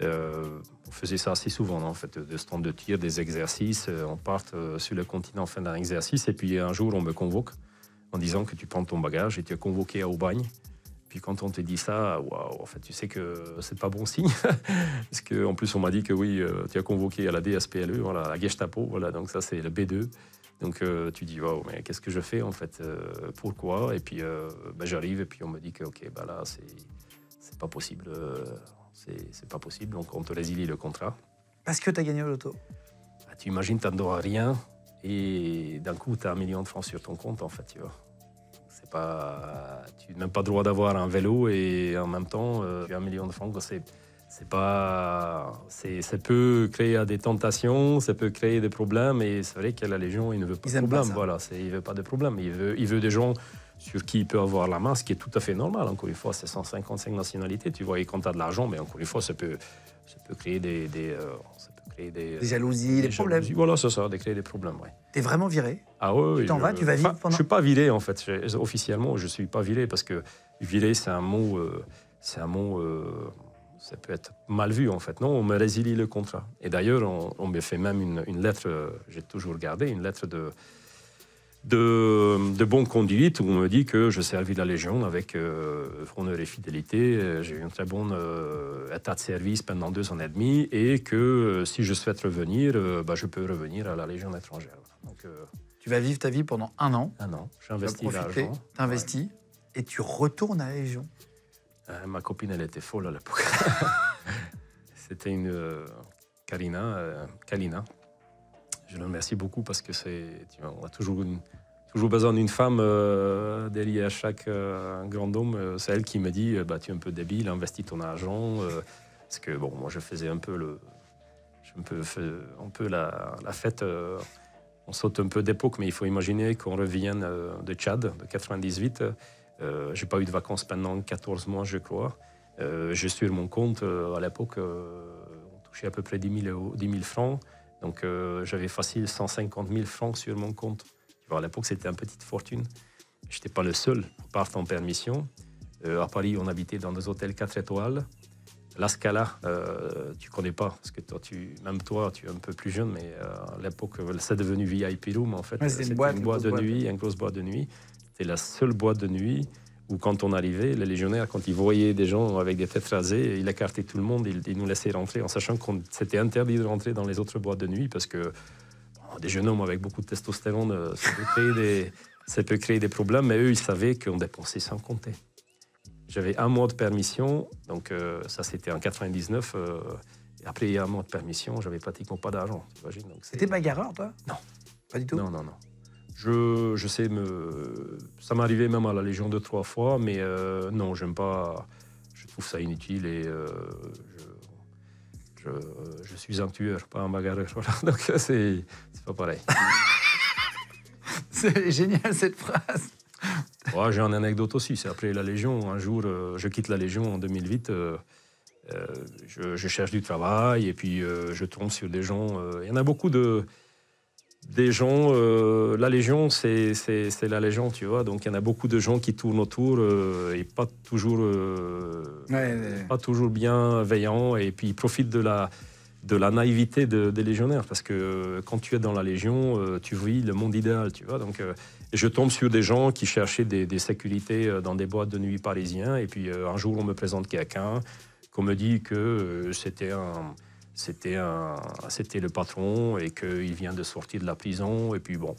on faisait ça assez souvent en fait, des stands de tir, des exercices. on part sur le continent faire un exercice et puis un jour on me convoque en disant que tu prends ton bagage et tu es convoqué à Aubagne puis quand on te dit ça, waouh, en fait, tu sais que c'est pas bon signe. Parce qu'en plus, on m'a dit que oui, euh, tu as convoqué à la DSPLE, voilà, à Gestapo, voilà, donc ça, c'est le B2. Donc euh, tu dis, waouh, mais qu'est-ce que je fais en fait euh, Pourquoi Et puis ben, j'arrive et puis on me dit que, ok, bah là, c'est pas possible. c'est pas possible. Donc on te résilie le contrat. Parce que tu as gagné au loto. Ah, tu imagines, tu n'en rien et d'un coup, tu as un million de francs sur ton compte en fait, tu vois pas, tu n'as même pas le droit d'avoir un vélo et en même temps, euh, un million de francs. C'est, c'est pas, c'est, ça peut créer des tentations, ça peut créer des problèmes. Et c'est vrai que la Légion, il ne veut pas de problème. voilà, c'est, il veut pas de problème. Il veut, il veut des gens sur qui il peut avoir la main, ce qui est tout à fait normal. Encore une fois, c'est 155 nationalités. Tu vois, et quand tu as de l'argent, mais ben, encore une fois, ça peut, ça peut créer des, euh, des, jalousies, des, problèmes. Voilà, c'est ça, de créer des problèmes, oui. T'es vraiment viré Ah oui. Tu t'en vas, tu vas vivre pendant... Je suis pas viré, en fait. Officiellement, je suis pas viré parce que viré, c'est un mot... Euh, c'est un mot... Euh, ça peut être mal vu, en fait. Non, on me résilie le contrat. Et d'ailleurs, on, me fait même une, une lettre, euh, j'ai toujours gardé, une lettre de de, de bonne conduite où on me dit que je servis la Légion avec honneur euh, et fidélité. Euh, j'ai eu un très bon euh, état de service pendant deux ans et demi et que si je souhaite revenir, bah, je peux revenir à la Légion étrangère. Donc, tu vas vivre ta vie pendant un an. Un an. J'investis l'argent. Tu investis et tu retournes à la Légion. ma copine, elle était folle à l'époque. C'était une Karina, Kalina. Je la remercie beaucoup parce que c'est, on a toujours toujours besoin d'une femme derrière déliée à chaque euh, grand homme. Euh, c'est elle qui me dit euh, bah, Tu es un peu débile, investis ton argent. parce que, bon, moi, je faisais un peu, le, un peu la, fête. on saute un peu d'époque, mais il faut imaginer qu'on revienne de Tchad, de 98. Je n'ai pas eu de vacances pendant 14 mois, je crois. Je je sur mon compte, à l'époque, on touchait à peu près 10 000 francs. Donc j'avais facile 150 000 francs sur mon compte à l'époque, c'était une petite fortune. Je n'étais pas le seul, par en permission. Euh, à Paris, on habitait dans des hôtels 4 étoiles. L'Ascala, Scala, euh, tu connais pas, parce que toi, tu, même toi, tu es un peu plus jeune, mais euh, à l'époque, euh, c'est devenu VIP Room, en fait. c'était une, boîte, une de nuit, un grosse boîte de nuit. C'était la seule boîte de nuit où, quand on arrivait, les légionnaires, quand ils voyaient des gens avec des têtes rasées, ils écartaient tout le monde, ils, nous laissaient rentrer, en sachant qu'on c'était interdit de rentrer dans les autres boîtes de nuit, parce que des jeunes hommes avec beaucoup de testostérone, euh, ça peut créer des, ça peut créer des problèmes, mais eux, ils savaient qu'on dépensait sans compter. J'avais un mois de permission, donc euh, ça c'était en 99. Euh, après, un mois de permission, j'avais pratiquement pas d'argent, C'était bagarreur, toi Non. Pas du tout Non, non, non. Je, je sais, me... ça m'arrivait même à la Légion deux, trois fois, mais euh, non, j'aime pas. Je trouve ça inutile et je, suis un tueur, pas un bagarreur. Donc c'est pas pareil. c'est génial cette phrase. Moi J'ai une anecdote aussi. C'est après la Légion. Un jour, euh, je quitte la Légion en 2008. Euh, euh, je, je, cherche du travail et puis je tombe sur des gens. Il y en a beaucoup de des gens, euh, la Légion, c'est la Légion, tu vois. Donc il y en a beaucoup de gens qui tournent autour euh, et pas toujours, euh, pas toujours bienveillants. Et puis ils profitent de la, de la naïveté des légionnaires. Parce que quand tu es dans la Légion, tu vis le monde idéal, tu vois. Donc je tombe sur des gens qui cherchaient des, des, sécurités dans des boîtes de nuit parisiens. Et puis un jour, on me présente quelqu'un qu'on me dit que c'était un c'était c'était le patron et qu'il vient de sortir de la prison. Et puis bon,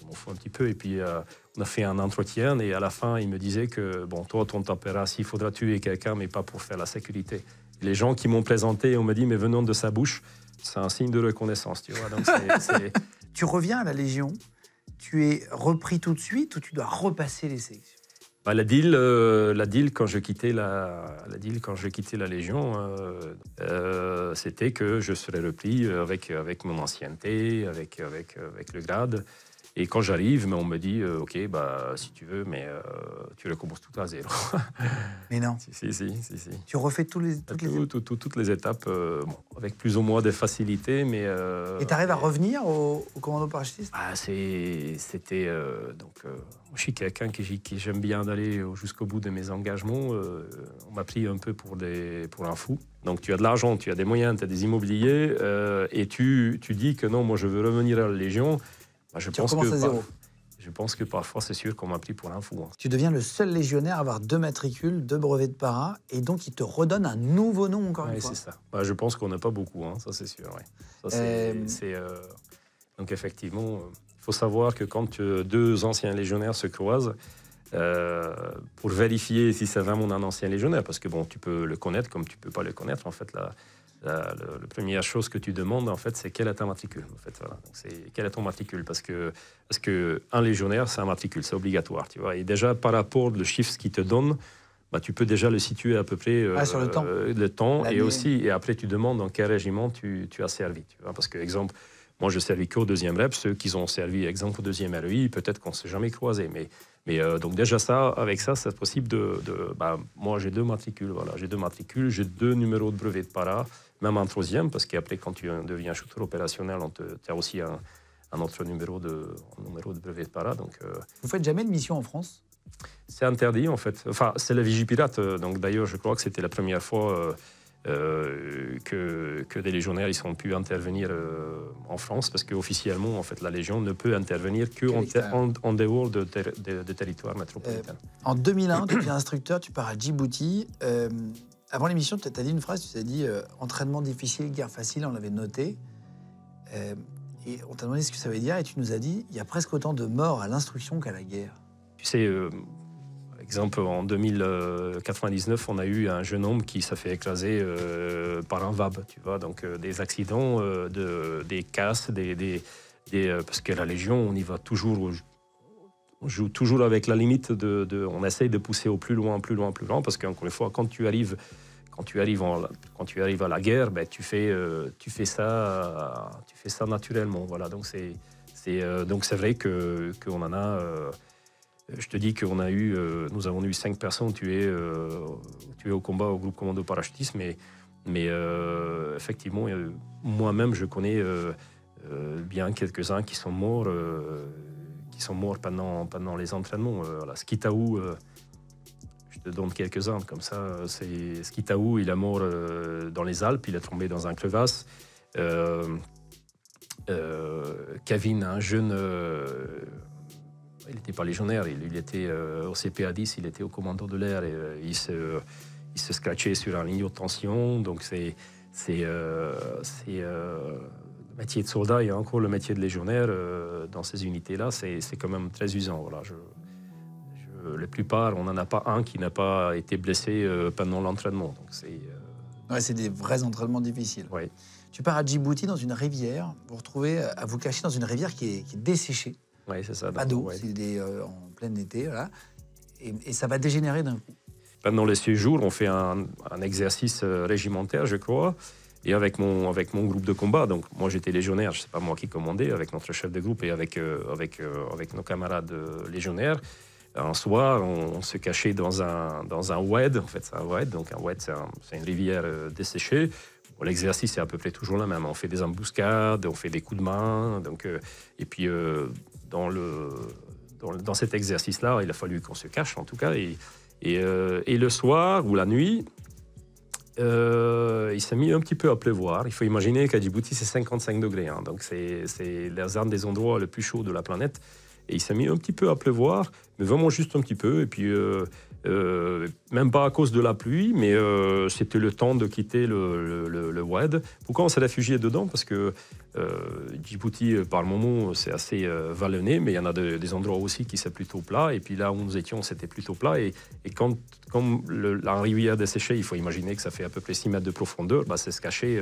je m'en fous un petit peu. Et puis euh, on a fait un entretien et à la fin, il me disait que bon, toi, ton t'appellera s'il faudra tuer quelqu'un, mais pas pour faire la sécurité. les gens qui m'ont présenté, on me dit, mais venant de sa bouche, c'est un signe de reconnaissance, tu tu reviens à la Légion, tu es repris tout de suite ou tu dois repasser les sélections bah, la deal, euh, la quand je quittais la, la quand je quittais la Légion, euh, euh, c'était que je serais repris avec avec mon ancienneté, avec avec avec le grade. Et quand j'arrive, on me dit ok bah si tu veux, mais tu recommences tout à zéro. mais non. si, si, si, si, si. Tu refais tous les, toutes, les... toutes les étapes, avec plus ou moins des facilités, mais. et tu arrives à revenir au, commando parachutiste ah, c'était donc je suis quelqu'un qui j'aime bien d'aller jusqu'au bout de mes engagements. Euh, on m'a pris un peu pour, des, pour un fou. Donc tu as de l'argent, tu as des moyens, tu as des immobiliers, euh, et tu, dis que non, moi je veux revenir à la Légion. Bah, je tu pense que, à zéro. je pense que parfois, c'est sûr qu'on m'a pris pour un fou. Hein. Tu deviens le seul légionnaire à avoir deux matricules, deux brevets de para, et donc ils te redonnent un nouveau nom encore une fois. c'est ça. Bah, je pense qu'on n'a pas beaucoup, hein. ça c'est sûr. c'est, euh, donc effectivement, il faut savoir que quand euh, deux anciens légionnaires se croisent, euh, pour vérifier si c'est vraiment un ancien légionnaire, parce que bon, tu peux le connaître comme tu peux pas le connaître. En fait, la, la, première chose que tu demandes, en fait, c'est quel est ta matricule. En fait, c'est quel est ton matricule, parce que parce que un légionnaire, c'est un matricule, c'est obligatoire, tu vois. Et déjà par rapport au chiffre qui te donne, bah, tu peux déjà le situer à peu près euh, ah, sur le temps, et aussi et après tu demandes dans quel régiment tu, tu as servi, tu vois, parce que exemple moi, je servi qu'au deuxième rep. Ceux qui ont servi, exemple, au deuxième REI, peut-être qu'on ne s'est jamais croisé. Mais, mais euh, donc, déjà, ça, avec ça, c'est possible de. Bah, moi, j'ai deux matricules. Voilà, j'ai deux matricules, j'ai deux numéros de brevet de para, même un troisième, parce qu'après, quand tu deviens shooter opérationnel, tu as aussi un, autre numéro de, numéro de brevet de para. Donc, ne euh. Vous faites jamais de mission en France C'est interdit, en fait. Enfin, c'est la vigipirate. Euh, donc, d'ailleurs, je crois que c'était la première fois. Euh, que, que, des légionnaires ils ont pu intervenir euh, en France parce qu'officiellement en fait la Légion ne peut intervenir qu'en en, en, dehors de, de, territoire métropolitain. Euh, en 2001, tu deviens instructeur, tu pars à Djibouti. avant l'émission, tu as dit une phrase, tu t'es dit entraînement difficile, guerre facile, on l'avait noté. et on t'a demandé ce que ça veut dire et tu nous as dit il y a presque autant de morts à l'instruction qu'à la guerre. Tu sais Exemple, en 2099, on a eu un jeune homme qui s'est fait écraser euh, par un VAB, tu vois. Donc, euh, des accidents, euh, de, des casses, parce que la Légion, on y va toujours, on joue toujours avec la limite de, on essaye de pousser au plus loin, plus loin, plus loin, parce qu'encore une fois, quand tu arrives, quand tu arrives, quand tu arrives à la guerre, ben, tu fais, tu fais ça, tu fais ça naturellement, voilà. Donc c'est, vrai que qu'on en a. Je te dis qu'on a eu, euh, nous avons eu cinq personnes euh, tuées, au combat au groupe commando parachutiste, mais, mais euh, effectivement, moi-même, je connais bien quelques-uns qui sont morts, qui sont morts pendant, pendant les entraînements. Skitaou, je te donne quelques-uns comme ça. C'est Skitaou, il est mort dans les Alpes, il est tombé dans un crevasse. Kavin, un jeune il n'était pas légionnaire, il, était euh, au CPA 10, il était au commando de l'air, et, euh, il, se, il se scratchait sur un ligne de tension, donc c'est, c'est, euh, le métier de soldat et encore le métier de légionnaire dans ces unités-là, c'est, quand même très usant. Voilà, la plupart, on n'en a pas un qui n'a pas été blessé pendant l'entraînement. Donc c'est, c'est des vrais entraînements difficiles. Tu pars à Djibouti dans une rivière, vous vous retrouvez à vous cacher dans une rivière qui est, qui est desséchée. Oui, c'est ça. Pas d'eau, c'est euh, en plein été, voilà. Et, ça va dégénérer d'un coup. Pendant les séjour, on fait un, exercice euh, régimentaire, je crois et avec mon, avec mon groupe de combat. Donc, moi, j'étais légionnaire, Je sais pas moi qui commandais, avec notre chef de groupe et avec, euh, avec, avec nos camarades légionnaires. Un soir, on, se cachait dans un, dans un oued, en fait, c'est un oued, donc un oued, c'est une rivière desséchée. L'exercice est à peu près toujours le même. On fait des embuscades, on fait des coups de main, donc, et puis dans, le, dans, dans cet exercice-là. Il a fallu qu'on se cache, en tout cas. Et, et, euh, le soir ou la nuit, euh, il s'est mis un petit peu à pleuvoir. Il faut imaginer qu'à Djibouti, c'est 55 degrés. Hein. donc, c'est l'un des endroits les plus chauds de la planète. Et il s'est mis un petit peu à pleuvoir, mais vraiment juste un petit peu. Et puis, euh, euh, même pas à cause de la pluie, mais euh, c'était le temps de quitter le, le, WAD. Pourquoi on s'est réfugié dedans Parce que euh, Djibouti, par le moment, c'est assez vallonné, mais il y en a des endroits aussi qui sont plutôt plats, Et puis là où nous étions, c'était plutôt plat. Et, et quand, la rivière desséchée, il faut imaginer que ça fait à peu près 6 mètres de profondeur, bah, c'est se cacher.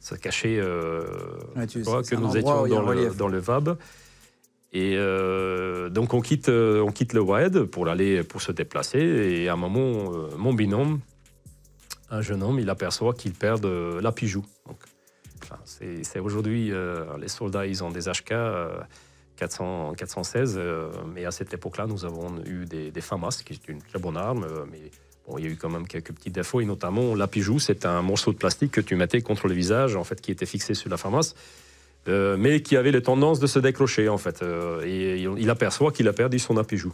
ça cacher que nous étions dans dans le, VAB. Et euh, donc on quitte, euh, on quitte le WAD pour aller pour se déplacer. Et à un moment, euh, mon binôme, un jeune homme, il aperçoit qu'il perd la Pijou. c'est aujourd'hui, les soldats, ils ont des HK 400, 416, mais à cette époque-là, nous avons eu des, des FAMAS, qui est une très bonne arme, mais bon, il y a eu quand même quelques petits défauts, et notamment la Pijou, c'est un morceau de plastique que tu mettais contre le visage, en fait, qui était fixé sur la FAMAS. Euh, mais qui avait les tendances de se décrocher, en fait. Euh, et, il aperçoit qu'il a perdu son apijou.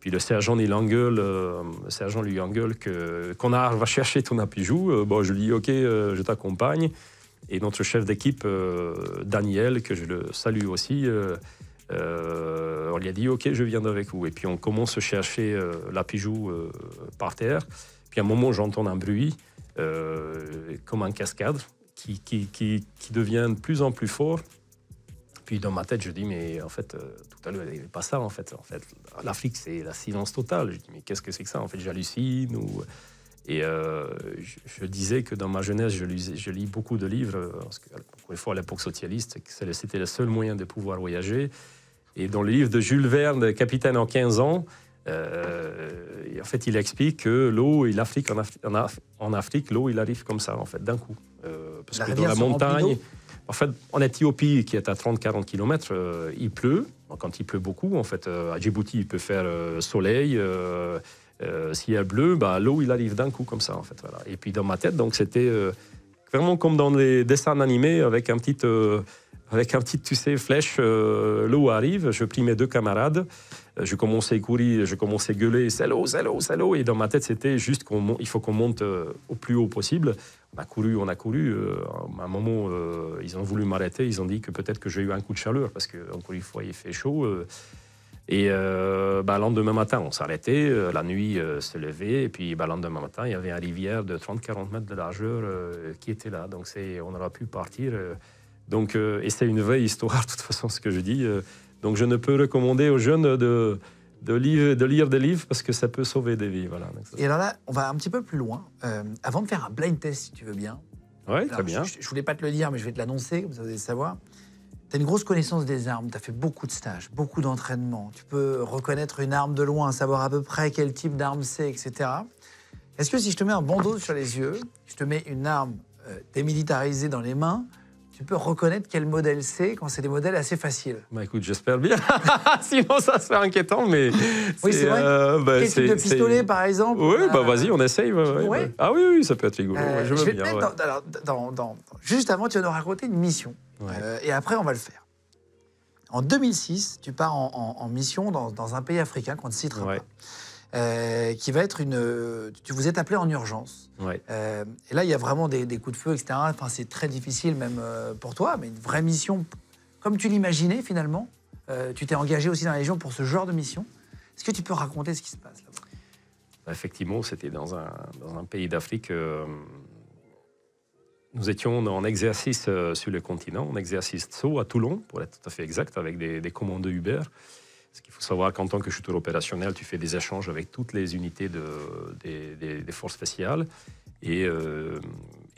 Puis le sergent, il engueule, euh, le sergent lui engueule que qu'on va chercher ton appui bon, je lui dis OK, je t'accompagne. Et notre chef d'équipe, Daniel, que je le salue aussi, on lui a dit OK, je viens avec vous. Et puis on commence à chercher lappui par terre. Puis à un moment, j'entends un bruit, comme un cascade qui, qui, devient de plus en plus fort. Puis dans ma tête, je dis, mais en fait, euh, tout à l'heure, il n'y avait pas ça, en fait. En fait, l'Afrique, c'est la silence totale. Je dis, mais qu'est-ce que c'est que ça En fait, j'hallucine. Ou... Et euh, je, disais que dans ma jeunesse, je lis, beaucoup de livres, euh, parce que, beaucoup une fois, à l'époque socialiste, c'était le seul moyen de pouvoir voyager. Et dans le livre de Jules Verne, Capitaine en 15 ans, euh, en fait, il explique que l'eau en, en, Afrique, l'eau, il arrive comme ça, en fait, d'un coup. Euh, parce que dans la montagne, en fait, en Éthiopie, qui est à 30-40 km, euh, il pleut. Quand il pleut beaucoup, en fait, à Djibouti, il peut faire soleil. S'il bleu, bah, l'eau, il arrive d'un coup, comme ça, en fait. Voilà. Et puis, dans ma tête, donc, c'était vraiment comme dans les dessins animés, avec un petit... avec un petit, tu sais, flèche, l'eau arrive. Je prie mes deux camarades. Euh, je commençais à courir, je commençais à gueuler, c'est l'eau, c'est l'eau, c'est l'eau. Et dans ma tête, c'était juste qu'il faut qu'on monte euh, au plus haut possible. On a couru, on a couru. Euh, à un moment, ils ont voulu m'arrêter. Ils ont dit que peut-être que j'ai eu un coup de chaleur parce qu'encore une fois, il fait chaud. Et bah, le lendemain matin, on s'arrêtait, la nuit se levait, et puis bah, lendemain matin, il y avait une rivière de 30-40 mètres de largeur qui était là. Donc on aura pu partir. donc, et c'est une vraie histoire, de toute façon, ce que je dis. Donc je ne peux recommander aux jeunes de, lire, des livres parce que ça peut sauver des vies. Et alors là, on va un petit peu plus loin. Euh, avant de faire un blind test, si tu veux bien. Oui, très bien. Je, ne voulais pas te le dire, mais je vais te l'annoncer, comme ça vous allez savoir. Tu as une grosse connaissance des armes, tu as fait beaucoup de stages, beaucoup d'entraînements. Tu peux reconnaître une arme de loin, savoir à peu près quel type d'arme c'est, etc. Est-ce que si je te mets un bandeau sur les yeux, je te mets une arme euh, démilitarisée dans les mains, tu peux reconnaître quel modèle c'est quand c'est des modèles assez faciles. Bah écoute, j'espère bien. Sinon, ça serait inquiétant, mais. Oui, c'est vrai. Euh, bah, Quel type de pistolet, par exemple Oui, bah euh, vas-y, on essaye. Ah oui, oui, ça peut être rigolo. Euh, je, je vais te alors, juste avant, tu vas nous raconter une mission. Euh, et après, on va le faire. En 2006, tu pars en, en mission dans, un pays africain qu'on ne citera pas. Euh, qui va être une. Euh, tu vous êtes appelé en urgence. Euh, et là, il y a vraiment des, coups de feu, etc. Enfin, c'est très difficile même pour toi, mais une vraie mission, comme tu l'imaginais finalement. tu t'es engagé aussi dans la Légion pour ce genre de mission. Est-ce que tu peux raconter ce qui se passe là -bas bah, Effectivement, c'était dans un, dans un, pays d'Afrique. Nous étions en exercice sur le continent, en exercice saut à Toulon, pour être tout à fait exact, avec des, des commandos Uber. Parce qu'il faut savoir qu'en tant que chuteur opérationnel, tu fais des échanges avec toutes les unités de, des, forces spéciales. Et, euh,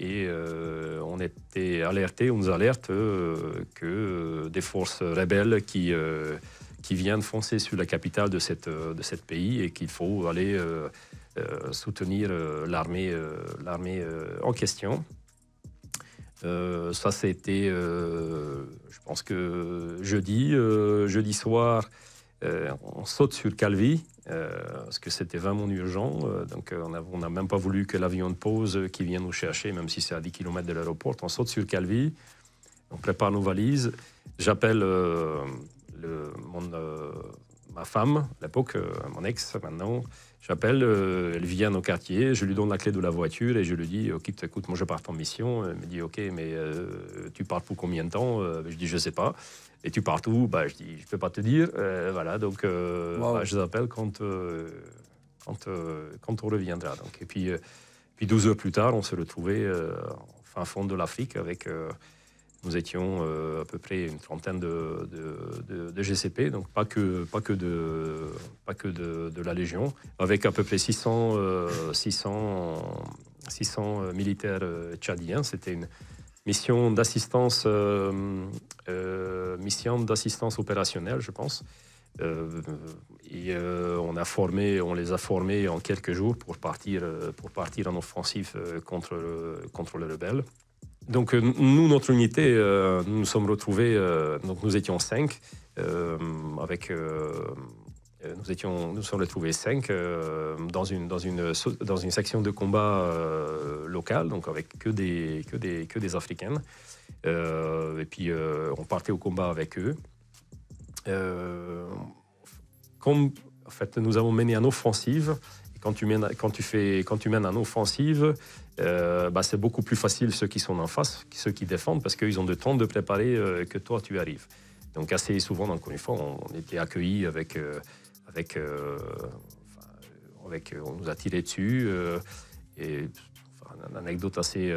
euh, on était alerté, on nous alerte euh, que des forces rebelles qui, qui viennent foncer sur la capitale de cette, de cette pays et qu'il faut aller soutenir l'armée, l'armée en question. ça, c'était, je pense que jeudi, jeudi soir, euh, on saute sur Calvi, euh, parce que c'était vraiment urgent. Euh, donc, on n'a même pas voulu que l'avion de pause qui vienne nous chercher, même si c'est à 10 km de l'aéroport. On saute sur Calvi, on prépare nos valises. J'appelle ma femme, à l'époque, mon ex maintenant. J'appelle, elle vient au quartier, je lui donne la clé de la voiture et je lui dis Ok, écoute, moi je pars en mission. Elle me dit Ok, mais tu pars pour combien de temps Je dis Je sais pas. Et tu pars bah, ben, Je dis, je peux pas te dire. Euh, voilà, donc euh, ben, je t'appelle quand, euh, quand, quand, on reviendra. Donc. Et puis, puis 12 heures plus tard, on se retrouvait en fin fond de l'Afrique avec. nous étions à peu près une trentaine de, GCP, donc pas que, pas que, de, pas que de, la Légion, avec à peu près 600, 600, 600 militaires tchadiens. C'était une, mission d'assistance, euh, euh, mission d'assistance opérationnelle, je pense. Euh, et on a formé, on les a formés en quelques jours pour partir, pour partir en offensive contre, contre les rebelles. Donc nous, notre unité, nous nous sommes retrouvés, donc nous étions cinq, avec euh, nous, étions, nous sommes retrouvés cinq euh, dans, une, dans, une, dans une section de combat euh, locale, donc avec que des, que des, que des Africaines. et puis on partait au combat avec eux. comme en fait, nous avons mené en offensive, et quand tu mènes, quand tu fais, quand tu mènes en offensive, bah, c'est beaucoup plus facile ceux qui sont en face, ceux qui défendent, parce qu'ils ont le temps de préparer que toi tu arrives. Donc assez souvent, encore une fois, on était accueillis avec avec, euh, euh, on nous a tiré dessus. Euh, et une anecdote assez,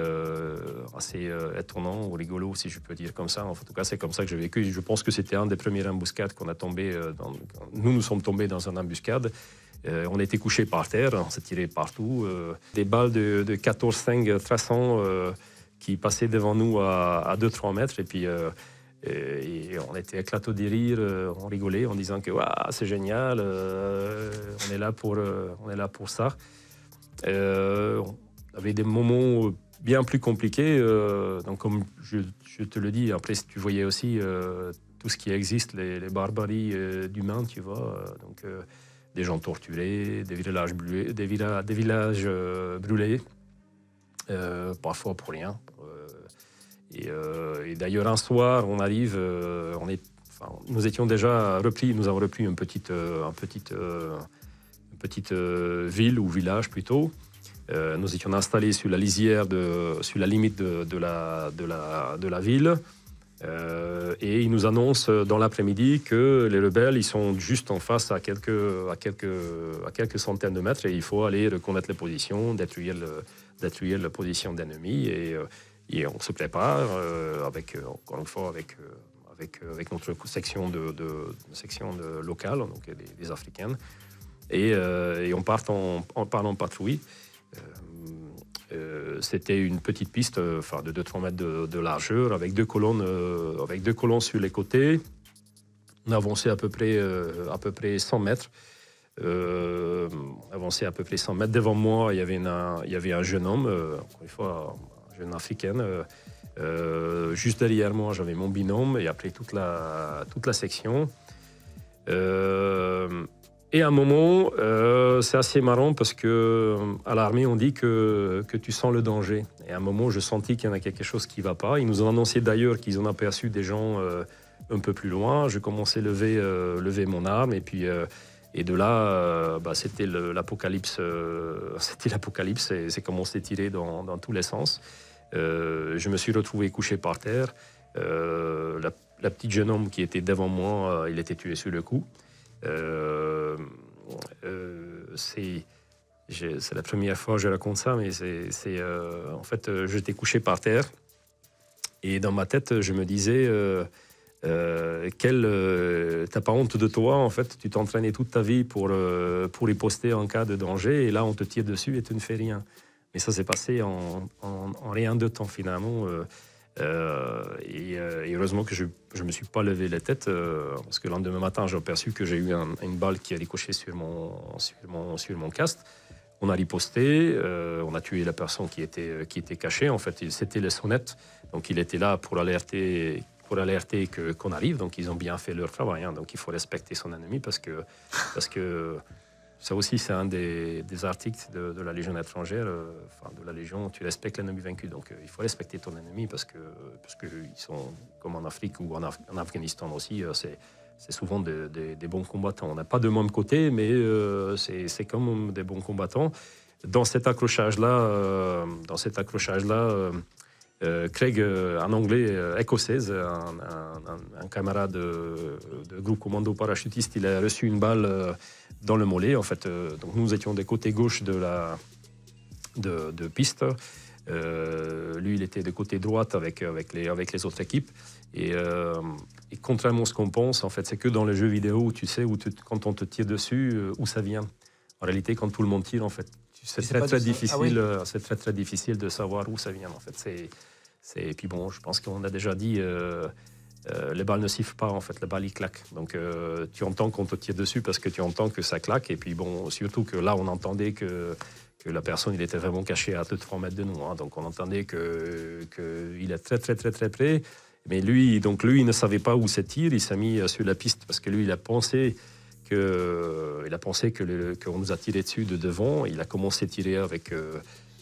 assez étonnante ou rigolo, si je peux dire comme ça. En tout cas, c'est comme ça que j'ai vécu. Je pense que c'était un des premiers embuscades qu'on a tombé. Nous, nous sommes tombés dans une embuscade. on était couché par terre, on s'est tiré partout. des balles de, 14-5 300 qui passaient devant nous à, 2-3 mètres. Et puis. Euh, et, on était éclatés de rire, euh, on rigolait en disant que c'est génial, euh, on, est là pour, on est là pour ça. on avait des moments bien plus compliqués. donc, comme je, te le dis, après, tu voyais aussi tout ce qui existe, les, barbaries d'humains, tu vois. donc, des gens torturés, des villages des villages brûlés parfois pour rien euh, et, d'ailleurs, un soir, on arrive, euh, on est, nous étions déjà repris, nous avons repris une petite, euh, petite, petite ville ou village plutôt. nous étions installés sur la lisière, de, sur la limite de, la, de, la, de la ville. et ils nous annoncent dans l'après-midi que les rebelles, ils sont juste en face à quelques, à quelques, à quelques centaines de mètres et il faut aller reconnaître les positions, détruire, le, détruire les positions d'ennemis. Et et on se prépare euh, avec, euh, encore une fois, avec, euh, avec, avec notre section, de, de section locale, donc les, Africaines. Et, on part en, en, parlant patrouille. Euh, c'était une petite piste de 2-3 mètres de, largeur avec deux colonnes avec deux colonnes sur les côtés on avançait à peu près à peu près 100 mètres avançait à peu près 100 mètres devant moi il y avait il y avait un jeune homme encore une fois une africaine. Euh, euh, juste derrière moi, j'avais mon binôme et après toute la, toute la section. Euh, et à un moment, c'est assez marrant parce que à l'armée, on dit que, que, tu sens le danger. Et à un moment, je sentis qu'il y en a quelque chose qui ne va pas. Ils nous ont annoncé d'ailleurs qu'ils ont aperçu des gens un peu plus loin. Je commençais à lever, lever mon arme et puis. Et de là, bah, c'était l'apocalypse. c'était l'apocalypse et c'est comment on s'est tiré dans, dans, tous les sens. Euh, je me suis retrouvé couché par terre. Euh, la, petite jeune homme qui était devant moi, euh, il était tué sur le coup. c'est la première fois que je raconte ça, mais c'est en fait, j'étais couché par terre et dans ma tête, je me disais. Euh, t'as pas honte de toi en fait tu t'entraînais toute ta vie pour pour y poster en cas de danger et là on te tire dessus et tu ne fais rien mais ça s'est passé en, rien de temps finalement. Euh, euh, euh, et, heureusement que je ne me suis pas levé la tête, parce que le lendemain matin, j'ai aperçu que j'ai eu une balle qui a ricoché sur mon, sur mon, sur mon cast. On a riposté, on a tué la personne qui était, qui était cachée. En fait, c'était les sonnettes. Donc, il était là pour alerter pour alerter qu'on arrive. Donc, ils ont bien fait leur travail. Hein. Donc, il faut respecter son ennemi parce que, parce que ça aussi, c'est un des, articles de, la Légion étrangère, euh, enfin de la Légion, tu respectes l'ennemi vaincu. Donc euh, il faut respecter ton ennemi parce que, parce sont, comme en Afrique ou en, en Afghanistan aussi, euh, c'est, souvent des, bons combattants. On n'a pas de même côté, mais c'est, quand même des bons combattants. Dans cet accrochage-là, dans cet accrochage-là, Craig, un anglais écossais, un, camarade de, de, groupe commando parachutiste, il a reçu une balle dans le mollet. En fait, euh, donc nous étions des côtés gauche de la de, piste. Euh, lui, il était de côté droite avec, avec, les, avec les autres équipes. Euh, et, contrairement à ce qu'on pense, en fait, c'est que dans les jeux vidéo, tu sais, où quand on te tire dessus, où ça vient. En réalité, quand tout le monde tire, en fait, c'est très très ah difficile. C'est très très difficile de savoir où ça vient. En fait, c'est et puis bon, je pense qu'on a déjà dit. Euh, les balles ne sifflent pas en fait, les balles ils claquent. Donc euh, tu entends qu'on te tire dessus parce que tu entends que ça claque. Et puis bon, surtout que là on entendait que, la personne il était vraiment caché à 2-3 mètres de nous. Hein. Donc on entendait que, il est très très très très près. Mais lui, donc lui, il ne savait pas où se tire. Il s'est mis euh, sur la piste parce que lui, il a pensé que il a pensé que qu'on nous a tiré dessus de devant. Il a commencé à tirer avec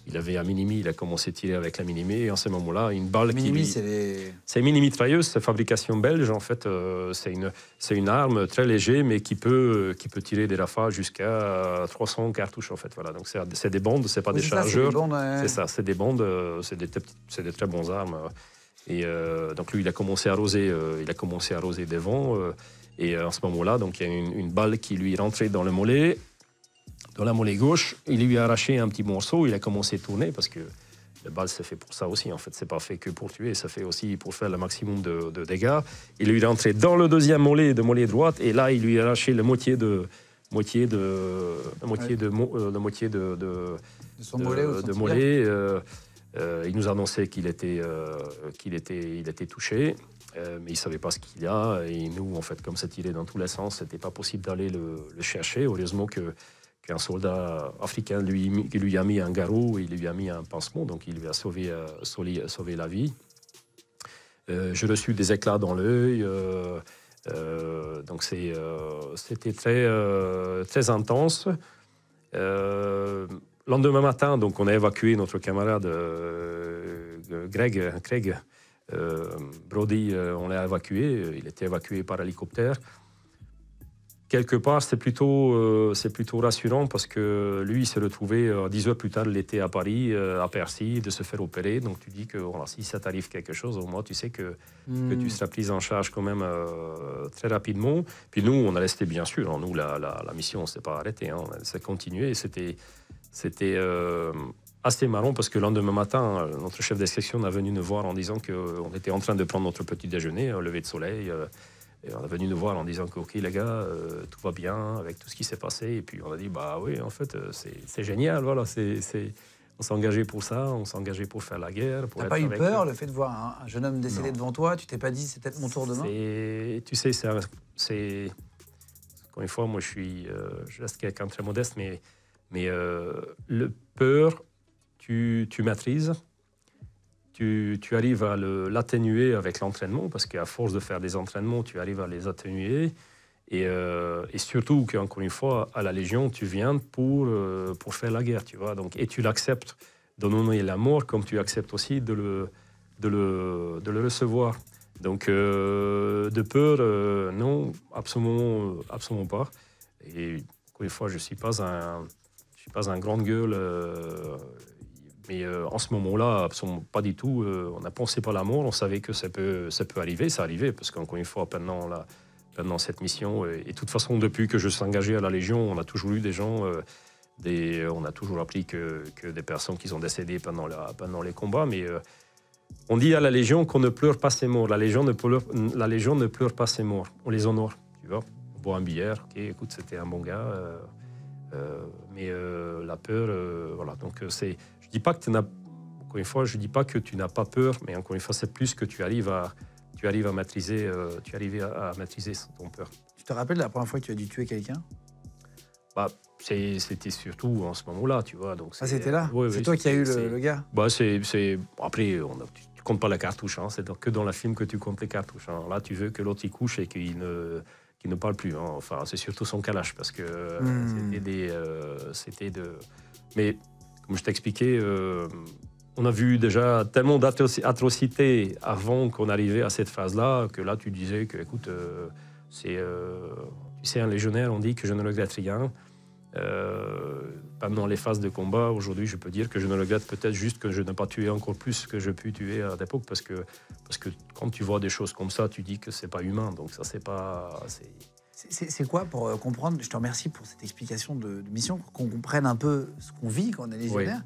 il avait un minimi, il a commencé à tirer avec la minimi, et en ce moment-là, une balle qui... c'est les... C'est minimi mitrailleuse, c'est fabrication belge, en fait. Euh, c'est une, une arme très légère, mais qui peut, euh, qui peut tirer des rafales jusqu'à 300 euh, cartouches, en fait. Voilà, donc c'est des bandes, c'est pas des chargeurs. C'est ça, c'est des bandes, c'est des, très bonnes armes. Et donc lui, il a commencé à arroser, il a commencé à arroser des vents. et en ce moment-là, donc il y a une, une balle qui lui est rentrée dans le mollet dans la mollet gauche. Il lui a arraché un petit morceau, il a commencé à tourner parce que le balle c'est fait pour ça aussi. En fait, c'est pas fait que pour tuer, ça fait aussi pour faire le maximum de, dégâts. Il lui est rentré dans le deuxième mollet de mollet droite et là, il lui a arraché la moitié de moitié de la moitié de euh, moitié de, de, de mollet, euh, euh, il nous annonçait qu'il était qu'il était il était touché mais il savait pas ce qu'il y a et nous en fait comme ça tirait dans tous les sens c'était pas possible d'aller le, le, chercher heureusement que un soldat africain lui, lui a mis un garrot, il lui a mis un pansement, donc il lui a sauvé, euh, euh, sauvé, la vie. Euh, je reçus des éclats dans l'œil. donc c'était très, très intense. Le lendemain matin, donc on a évacué notre camarade Greg, Craig Brody, on l'a évacué. Il était évacué par hélicoptère quelque part, c'est plutôt, euh, plutôt rassurant parce que lui, il s'est retrouvé euh, dix 10 heures plus tard l'été à Paris, euh, à Percy, de se faire opérer. Donc tu dis que si ça t'arrive quelque chose, au moins tu sais que, tu hmm. seras prise en charge quand même très rapidement. Puis nous, on a resté bien sûr. Hein. nous, la, mission, on ne s'est pas arrêté. Hein, ça C'était, c'était assez marrant parce que le lendemain matin, notre chef d'exception a venu nous voir en disant qu'on était en train de prendre notre petit déjeuner, lever de soleil on est venu nous voir en disant que, OK, les gars, euh, tout va bien avec tout ce qui s'est passé. Et puis on a dit, bah oui, en fait, euh, c'est génial. Voilà, c'est on s'est engagé pour ça, on s'est engagé pour faire la guerre. Tu n'as pas eu peur le fait de voir un, jeune homme décédé devant toi Tu t'es pas dit c'est peut-être mon tour demain Tu sais, c'est encore une fois, moi je suis, euh, je reste quelqu'un très modeste, mais mais le peur, tu, tu maîtrises tu, arrives à l'atténuer avec l'entraînement, parce qu'à force de faire des entraînements, tu arrives à les atténuer. Et, euh, surtout qu'encore une fois, à la Légion, tu viens pour, euh, pour faire la guerre, tu vois. Donc, et tu l'acceptes noyer la mort, comme tu acceptes aussi de le, de le, de le recevoir. Donc, euh, de peur, non, absolument, absolument pas. Et encore une fois, je ne suis pas un, je pas un grand gueule. Mais euh, en ce moment-là, pas du tout. Euh, on a pensé à la mort, on savait que ça peut, ça peut arriver, ça arrivait, parce qu'encore une fois, pendant cette mission, euh, et de toute façon, depuis que je suis engagé à la Légion, on a toujours eu des gens, des, on a toujours appris que, des personnes qui sont décédées pendant, la, pendant les combats, mais on dit à la Légion qu'on ne pleure pas ses morts. La Légion ne pleure, la Légion ne pleure pas ses morts, on les honore, tu vois. On boit un billard, ok, écoute, c'était un bon gars. mais la peur, voilà, donc c'est je dis pas que tu n'as encore une fois, je dis pas que tu n'as pas peur, mais encore une fois, c'est plus que tu arrives à tu arrives à maîtriser euh, tu arrives à, maîtriser ton peur. Tu te rappelles la première fois que tu as dû tuer quelqu'un bah, c'était surtout en ce moment-là, tu vois. Donc ah, c'était là C'est toi qui as eu le, gars bah, c'est, Après, on ne comptes pas la cartouche. Hein. C'est que dans la film que tu comptes les cartouches. Hein. Là, tu veux que l'autre il couche et qu'il ne, ne parle plus. Hein. Enfin, c'est surtout son calage parce que euh, hmm. c'était, des, euh, c'était de... Mais comme je t'expliquais, euh, on a vu déjà tellement d'atrocités avant qu'on arrivait à cette phase-là, que là, tu disais que, écoute, euh, c'est. Euh, tu sais, un légionnaire, on dit que je ne regrette rien. pendant les phases de combat, aujourd'hui, je peux dire que je ne regrette peut-être juste que je n'ai pas tué encore plus que je pu tuer à l'époque, parce que, parce que quand tu vois des choses comme ça, tu dis que c'est pas humain. Donc, ça, c'est pas. C'est quoi pour euh, comprendre Je te remercie pour cette explication de, mission, qu'on comprenne un peu ce qu'on vit quand on est légionnaire.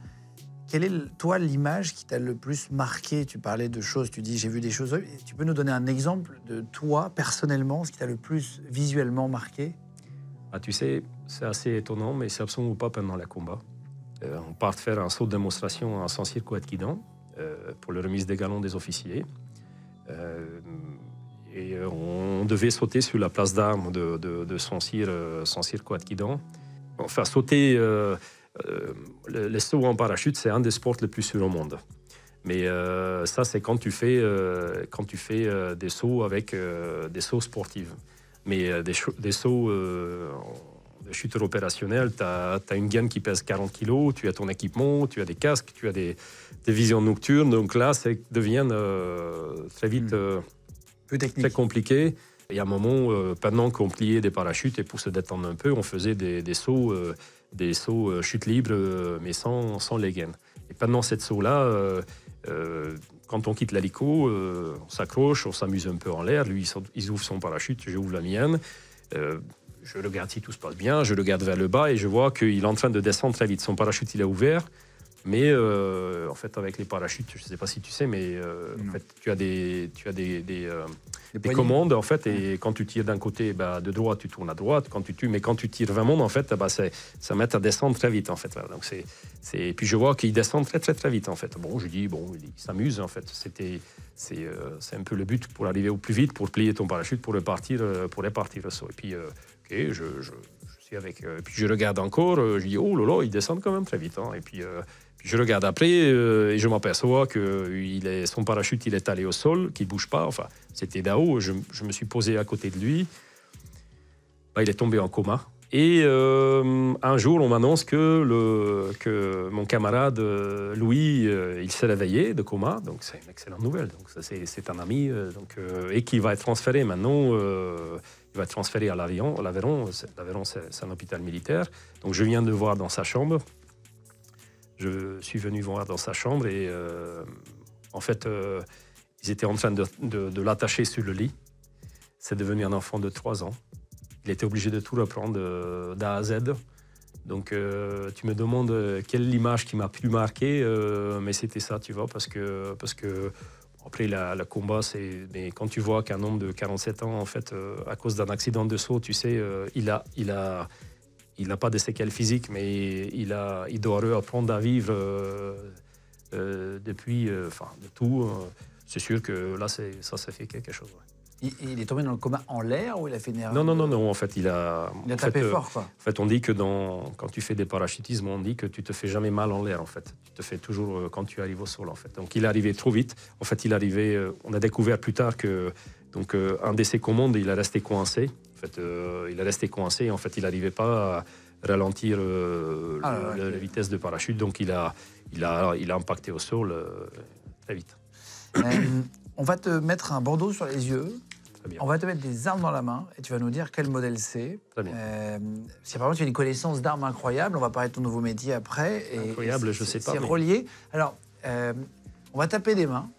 Quelle est, toi, l'image qui t'a le plus marqué Tu parlais de choses, tu dis j'ai vu des choses. Tu peux nous donner un exemple de toi, personnellement, ce qui t'a le plus visuellement marqué ah, Tu sais, c'est assez étonnant, mais c'est absolument pas pendant le combat. Euh, on part faire un saut de démonstration à sans de de euh, pour la remise des galons des officiers. Euh, et euh, on devait sauter sur la place d'armes de, de, de Sansir, euh, quidan Enfin, sauter, euh, les sauts en parachute, c'est un des sports les plus sûrs au monde. Mais ça, c'est quand tu fais, quand tu fais des sauts avec des sauts sportifs. Mais des, des, sauts de chute opérationnelle, tu as, une gaine qui pèse 40 kg, tu as ton équipement, tu as des casques, tu as des, des visions nocturnes. Donc là, ça devient très vite. Hmm. Très compliqué. Il y a un moment, euh, pendant qu'on pliait des parachutes et pour se détendre un peu, on faisait des, sauts, des sauts euh, euh, chute libre, mais sans, sans les gaines. Et pendant cette saut-là, quand on quitte l'hélico, on s'accroche, on s'amuse un peu en l'air. Lui, il ouvre son parachute, j'ouvre la mienne. je regarde si tout se passe bien, je regarde vers le bas et je vois qu'il est en train de descendre très vite. Son parachute, il est ouvert. Mais euh, en fait, avec les parachutes, je ne sais pas si tu sais, mais euh, en fait, tu as des, tu as des, des, euh, commandes en fait, et quand tu tires d'un côté, bah, de droite, tu tournes à droite. Quand tu tues, mais quand tu tires 20 en fait, bah, ça met à descendre très vite en fait. Donc c'est, c'est, puis je vois qu'ils descendent très très très vite en fait. Bon, je dis bon, ils s'amusent en fait. C'était, c'est, c'est un peu le but pour arriver au plus vite, pour plier ton parachute, pour repartir, pour saut. Et puis, ok, je, je, suis avec. puis je regarde encore, je dis oh là là, ils descendent quand même très vite. Hein. Et puis je regarde après euh, et je m'aperçois que euh, il est, son parachute il est allé au sol, qu'il bouge pas. Enfin, c'était Dao. Je, je, me suis posé à côté de lui. Bah, il est tombé en coma. Et euh, un jour, on m'annonce que, mon camarade Louis, il s'est réveillé de coma. Donc c'est une excellente nouvelle. Donc c'est un ami donc, et qui va être transféré maintenant. il va être transféré à l'Aveyron. L'Aveyron, c'est un hôpital militaire. Donc je viens de le voir dans sa chambre. Je suis venu voir dans sa chambre et euh, en fait, euh, ils étaient en train de, l'attacher sur le lit. C'est devenu un enfant de 3 ans. Il était obligé de tout reprendre euh, d'A à Z. Donc tu me demandes quelle image qui m'a plus marqué, mais c'était ça, tu vois, parce que, parce que après, la, combat, c'est. Mais quand tu vois qu'un homme de 47 ans, en fait, à cause d'un accident de saut, tu sais, il, a, il, a, il n'a pas de séquelles physiques, mais il, a, il doit apprendre à vivre euh, euh, depuis euh, enfin, de tout. c'est sûr que là, ça, ça fait quelque chose. Il, est tombé dans le coma en l'air ou il a fait une Non, non, non, non. En fait, il a. Il a tapé fort, quoi. En fait, on dit que dans, quand tu fais des parachutismes, on dit que tu te fais jamais mal en l'air, en fait. Tu te fais toujours quand tu arrives au sol, en fait. Donc, il est arrivé trop vite. En fait, il est arrivé. On a découvert plus tard que. Donc, un de ses commandes, il est resté coincé fait, euh, il est resté coincé. En fait, il n'arrivait pas à ralentir euh, ah, la, vitesse de parachute. Donc, il a, il a, il a impacté au sol euh, très vite. on va te mettre un bandeau sur les yeux. On va te mettre des armes dans la main et tu vas nous dire quel modèle c'est. Euh, si tu as une connaissance d'armes incroyable, on va parler de ton nouveau métier après. Et incroyable, je je sais pas. C'est relié. Alors, on va taper des mains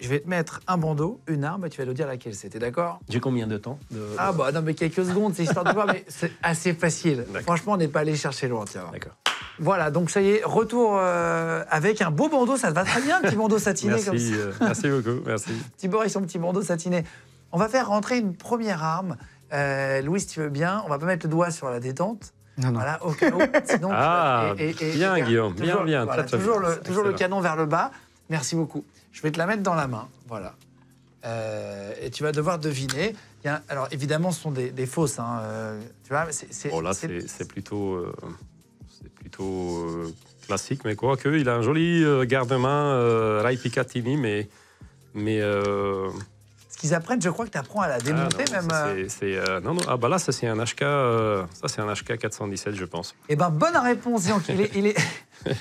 je vais te mettre un bandeau, une arme, et tu vas nous dire laquelle C'était d'accord J'ai combien de temps Ah bah non, mais quelques secondes, c'est histoire de voir, mais c'est assez facile. Franchement, on n'est pas allé chercher loin, tiens. D'accord. Voilà, donc ça y est, retour euh, avec un beau bandeau, ça te va très bien, un petit bandeau satiné comme euh, ça. merci beaucoup, merci. Tibor et son petit bandeau satiné. On va faire rentrer une première arme. Euh, Louis, tu veux bien, on va pas mettre le doigt sur la détente. Non, non. Voilà, au ah, bien, Guillaume, toujours, bien, bien. Voilà, toujours, le, toujours le canon vers le bas. Merci beaucoup. Je vais te la mettre dans la main, voilà. Euh, et tu vas devoir deviner. alors évidemment, ce sont des, fausses. Hein, euh, tu vois, c'est, bon, là, c'est, plutôt, c'est plutôt euh, classique, mais quoi il a un joli garde-main Rai Picatinny, mais. mais Ce qu'ils apprennent, je crois que tu apprends à la ah, démonter non, même. non, non, ah bah là, ça c'est un HK, ça c'est un HK 417, je pense. Eh ben, bonne réponse, donc, Il est...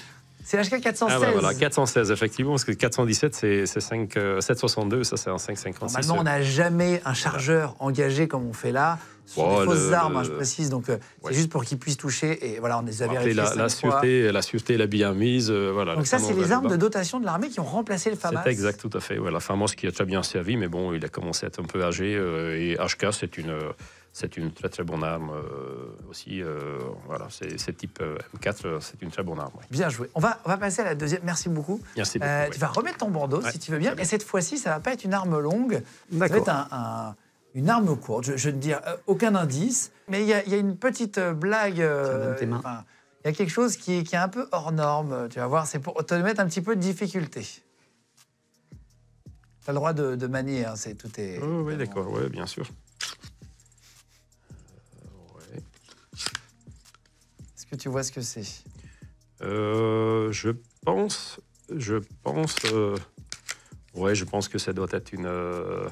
C'est l'HK416. Ah voilà, 416, effectivement, parce que 417, c'est 762, euh, ça c'est un 556. Normalement, on n'a jamais un chargeur engagé comme on fait là. Ce des oh, fausses armes, hein, je précise, donc euh, c'est juste pour qu'ils puissent toucher. Et voilà, on les a vérifiés La, la, la sûreté l'a bien mise. Euh, voilà, donc ça, c'est les armes de dotation de l'armée qui ont remplacé le FAMAS. C'est exact, tout à fait. Ouais, la FAMAS qui a très bien servi, mais bon, il a commencé à être un peu âgé. et HK, c'est une c'est une très très bonne arme aussi. Euh, voilà, c'est type euh, M4, euh, c'est une très bonne arme. Bien joué. On va, on va passer à la deuxième. Merci beaucoup. Tu vas remettre ton bandeau si tu veux bien. Et cette fois-ci, ça va pas être une arme longue. Ça va être un, une arme courte, je, ne dis aucun indice, mais il y, a une petite blague. il y a quelque chose qui, qui, est un peu hors norme, tu vas voir, c'est pour te mettre un petit peu de difficulté. Tu as le droit de, de manier, hein, c'est tout est. oui, d'accord, bien sûr. Est-ce que tu vois ce que c'est euh, Je pense, je pense, euh, ouais, je pense que ça doit être une, euh,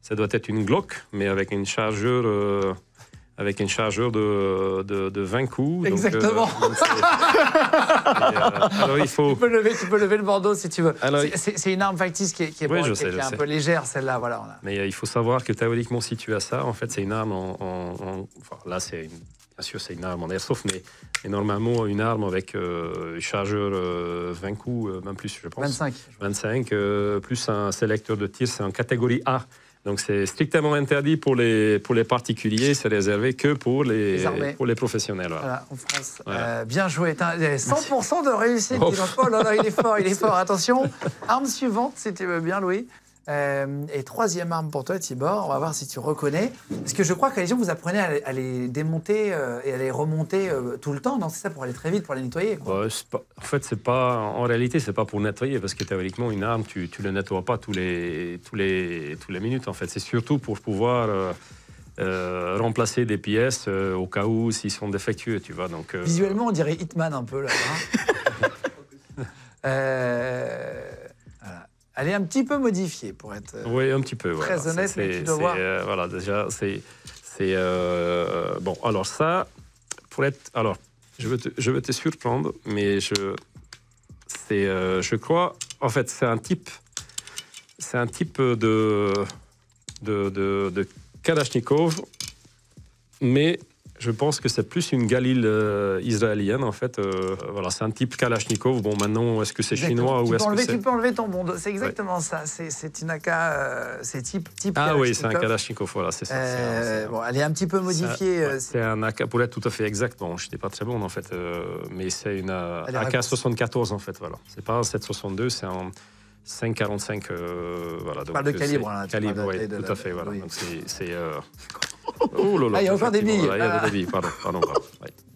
ça doit être une Glock, mais avec une chargeur. avec une chargeur de, de, 20 coups. Exactement. alors il faut. Tu peux, lever, le bandeau si tu veux. c'est une arme factice qui est, qui est, un peu légère, celle-là. Voilà, Mais il faut savoir que théoriquement, si tu as ça, en fait, c'est une arme en. en, là, c'est une bien sûr, c'est une arme en airsoft, mais, mais normalement, une arme avec euh, chargeur 20 euh, coups, euh, même plus, je pense. 25. 25, plus un sélecteur de tir, c'est en catégorie A. Donc c'est strictement interdit pour les, pour les particuliers, c'est réservé que pour les, pour les professionnels. Voilà, en France. bien joué. 100% de réussite. Oh il est fort, il est fort. Attention, arme suivante, si tu veux bien, Louis. Euh, et troisième arme pour toi, Tibor, on va voir si tu reconnais. Parce que je crois que les gens vous apprenez à, les démonter euh, et à les remonter euh, tout le temps, non C'est ça, pour aller très vite, pour les nettoyer bah, En fait, c'est pas, en réalité, c'est pas pour nettoyer, parce que théoriquement, une arme, tu ne la nettoies pas tous les, tous les, tous les minutes, en fait. C'est surtout pour pouvoir... remplacer des pièces au cas où s'ils sont défectueux, tu vois. Donc, Visuellement, on dirait Hitman un peu là. Hein Elle est un petit peu modifiée, pour être euh, oui, un petit peu, très voilà. honnête, mais tu dois voir. Euh, voilà, déjà, c'est... Euh, bon, alors ça, pour être... Alors, je veux te, je veux te surprendre, mais je... C'est... je crois... En fait, c'est un type... C'est un type de... De, de, de Kalachnikov, mais je pense que c'est plus une Galil euh, israélienne, en fait. Euh, voilà, c'est un type Kalachnikov. Bon, maintenant, est-ce que c'est chinois ou est-ce que c'est... Tu peux enlever ton bon C'est exactement ça. C'est une AK, euh, c'est type, type Ah oui, c'est un Kalachnikov, voilà, c'est ça. bon, elle est un petit peu modifiée. C'est un AK, pour être tout à fait exact, bon, je n'étais pas très bon, en fait. mais c'est une AK-74, en fait, voilà. C'est pas un 762, c'est un... 5,45, voilà. Donc, parle de calibre, hein, Calibre, oui, tout à fait, voilà. Donc c'est... Oh ah, il y a encore des billes. Il y a des ah. billes, pardon.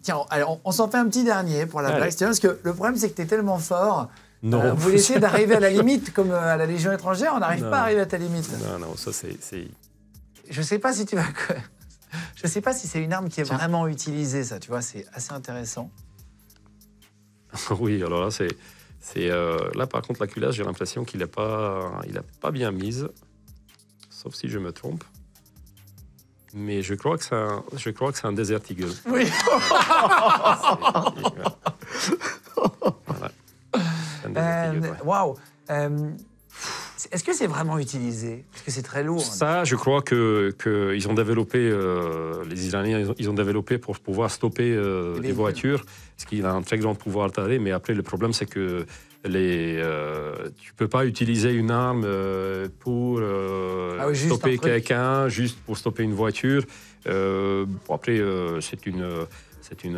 Tiens, on, s'en fait un petit dernier pour la blague, parce que le problème, c'est que tu es tellement fort. Euh, non. vous essayez d'arriver à la limite, comme euh, à la Légion étrangère, on n'arrive pas à arriver à ta limite. Non, non, ça, c'est. Je sais pas si tu vas. Je sais pas si c'est une arme qui est vraiment utilisée, ça, tu vois, c'est assez intéressant. oui, alors là, c'est. C'est euh, là par contre la culasse, j'ai l'impression qu'il n'a pas, il a pas bien mise, sauf si je me trompe mais je crois que c'est un, je crois que c'est un Eagle. Oui. Euh, waouh. Euh, est-ce que c'est vraiment utilisé Parce que c'est très lourd. Ça, je crois que, ils ont développé, euh, les Israéliens, ils ont, développé pour pouvoir stopper les, voitures, Ce qui a un très grand pouvoir tarer. Mais après, le problème, c'est que les, euh, tu peux pas utiliser une arme euh, pour euh, ah stopper quelqu'un, juste pour stopper une voiture. Euh, après, c'est une, c'est une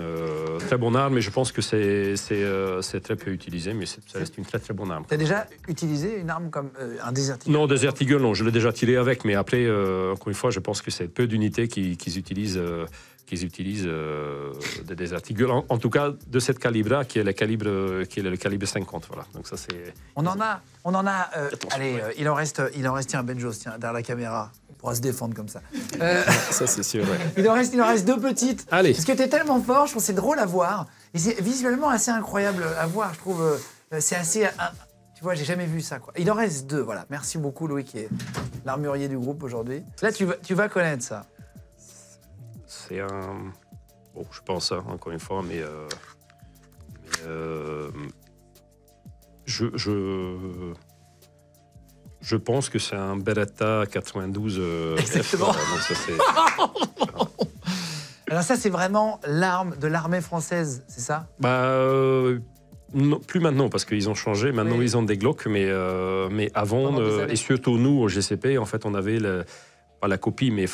très bonne arme, mais je pense que c'est, c'est, très peu utilisé, mais ça reste une très très bonne arme. Tu as déjà utilisé une arme comme un Desert Non, Desert non, je l'ai déjà tiré avec, mais après, encore une fois, je pense que c'est peu d'unités qu'ils qui utilisent qu'ils utilisent euh, des, des, articles, en, tout cas de cette calibre qui est le calibre, qui est le calibre 50. Voilà. Donc ça c'est. On en a, on en a. Euh, allez, euh, il en reste, il en reste un Benjo, tiens, derrière la caméra. On pourra se défendre comme ça. ça c'est sûr. Il en reste, il en reste deux petites. Allez. Parce que es tellement fort, je trouve c'est drôle à voir. Et c'est visuellement assez incroyable à voir, je trouve. C'est assez. tu vois, j'ai jamais vu ça. Quoi. Il en reste deux, voilà. Merci beaucoup, Louis, qui est l'armurier du groupe aujourd'hui. Là, tu vas, tu vas connaître ça. C'est un. Bon, je pense, ça encore une fois, mais. Euh, euh, je, je, pense que c'est un Beretta euh, 92 Exactement. Alors ça, c'est vraiment l'arme de l'armée française, c'est ça Bah plus maintenant parce qu'ils ont changé. Maintenant, ils ont des Glock, mais mais avant, et surtout nous au GCP, en fait, on avait le, pas la copie, mais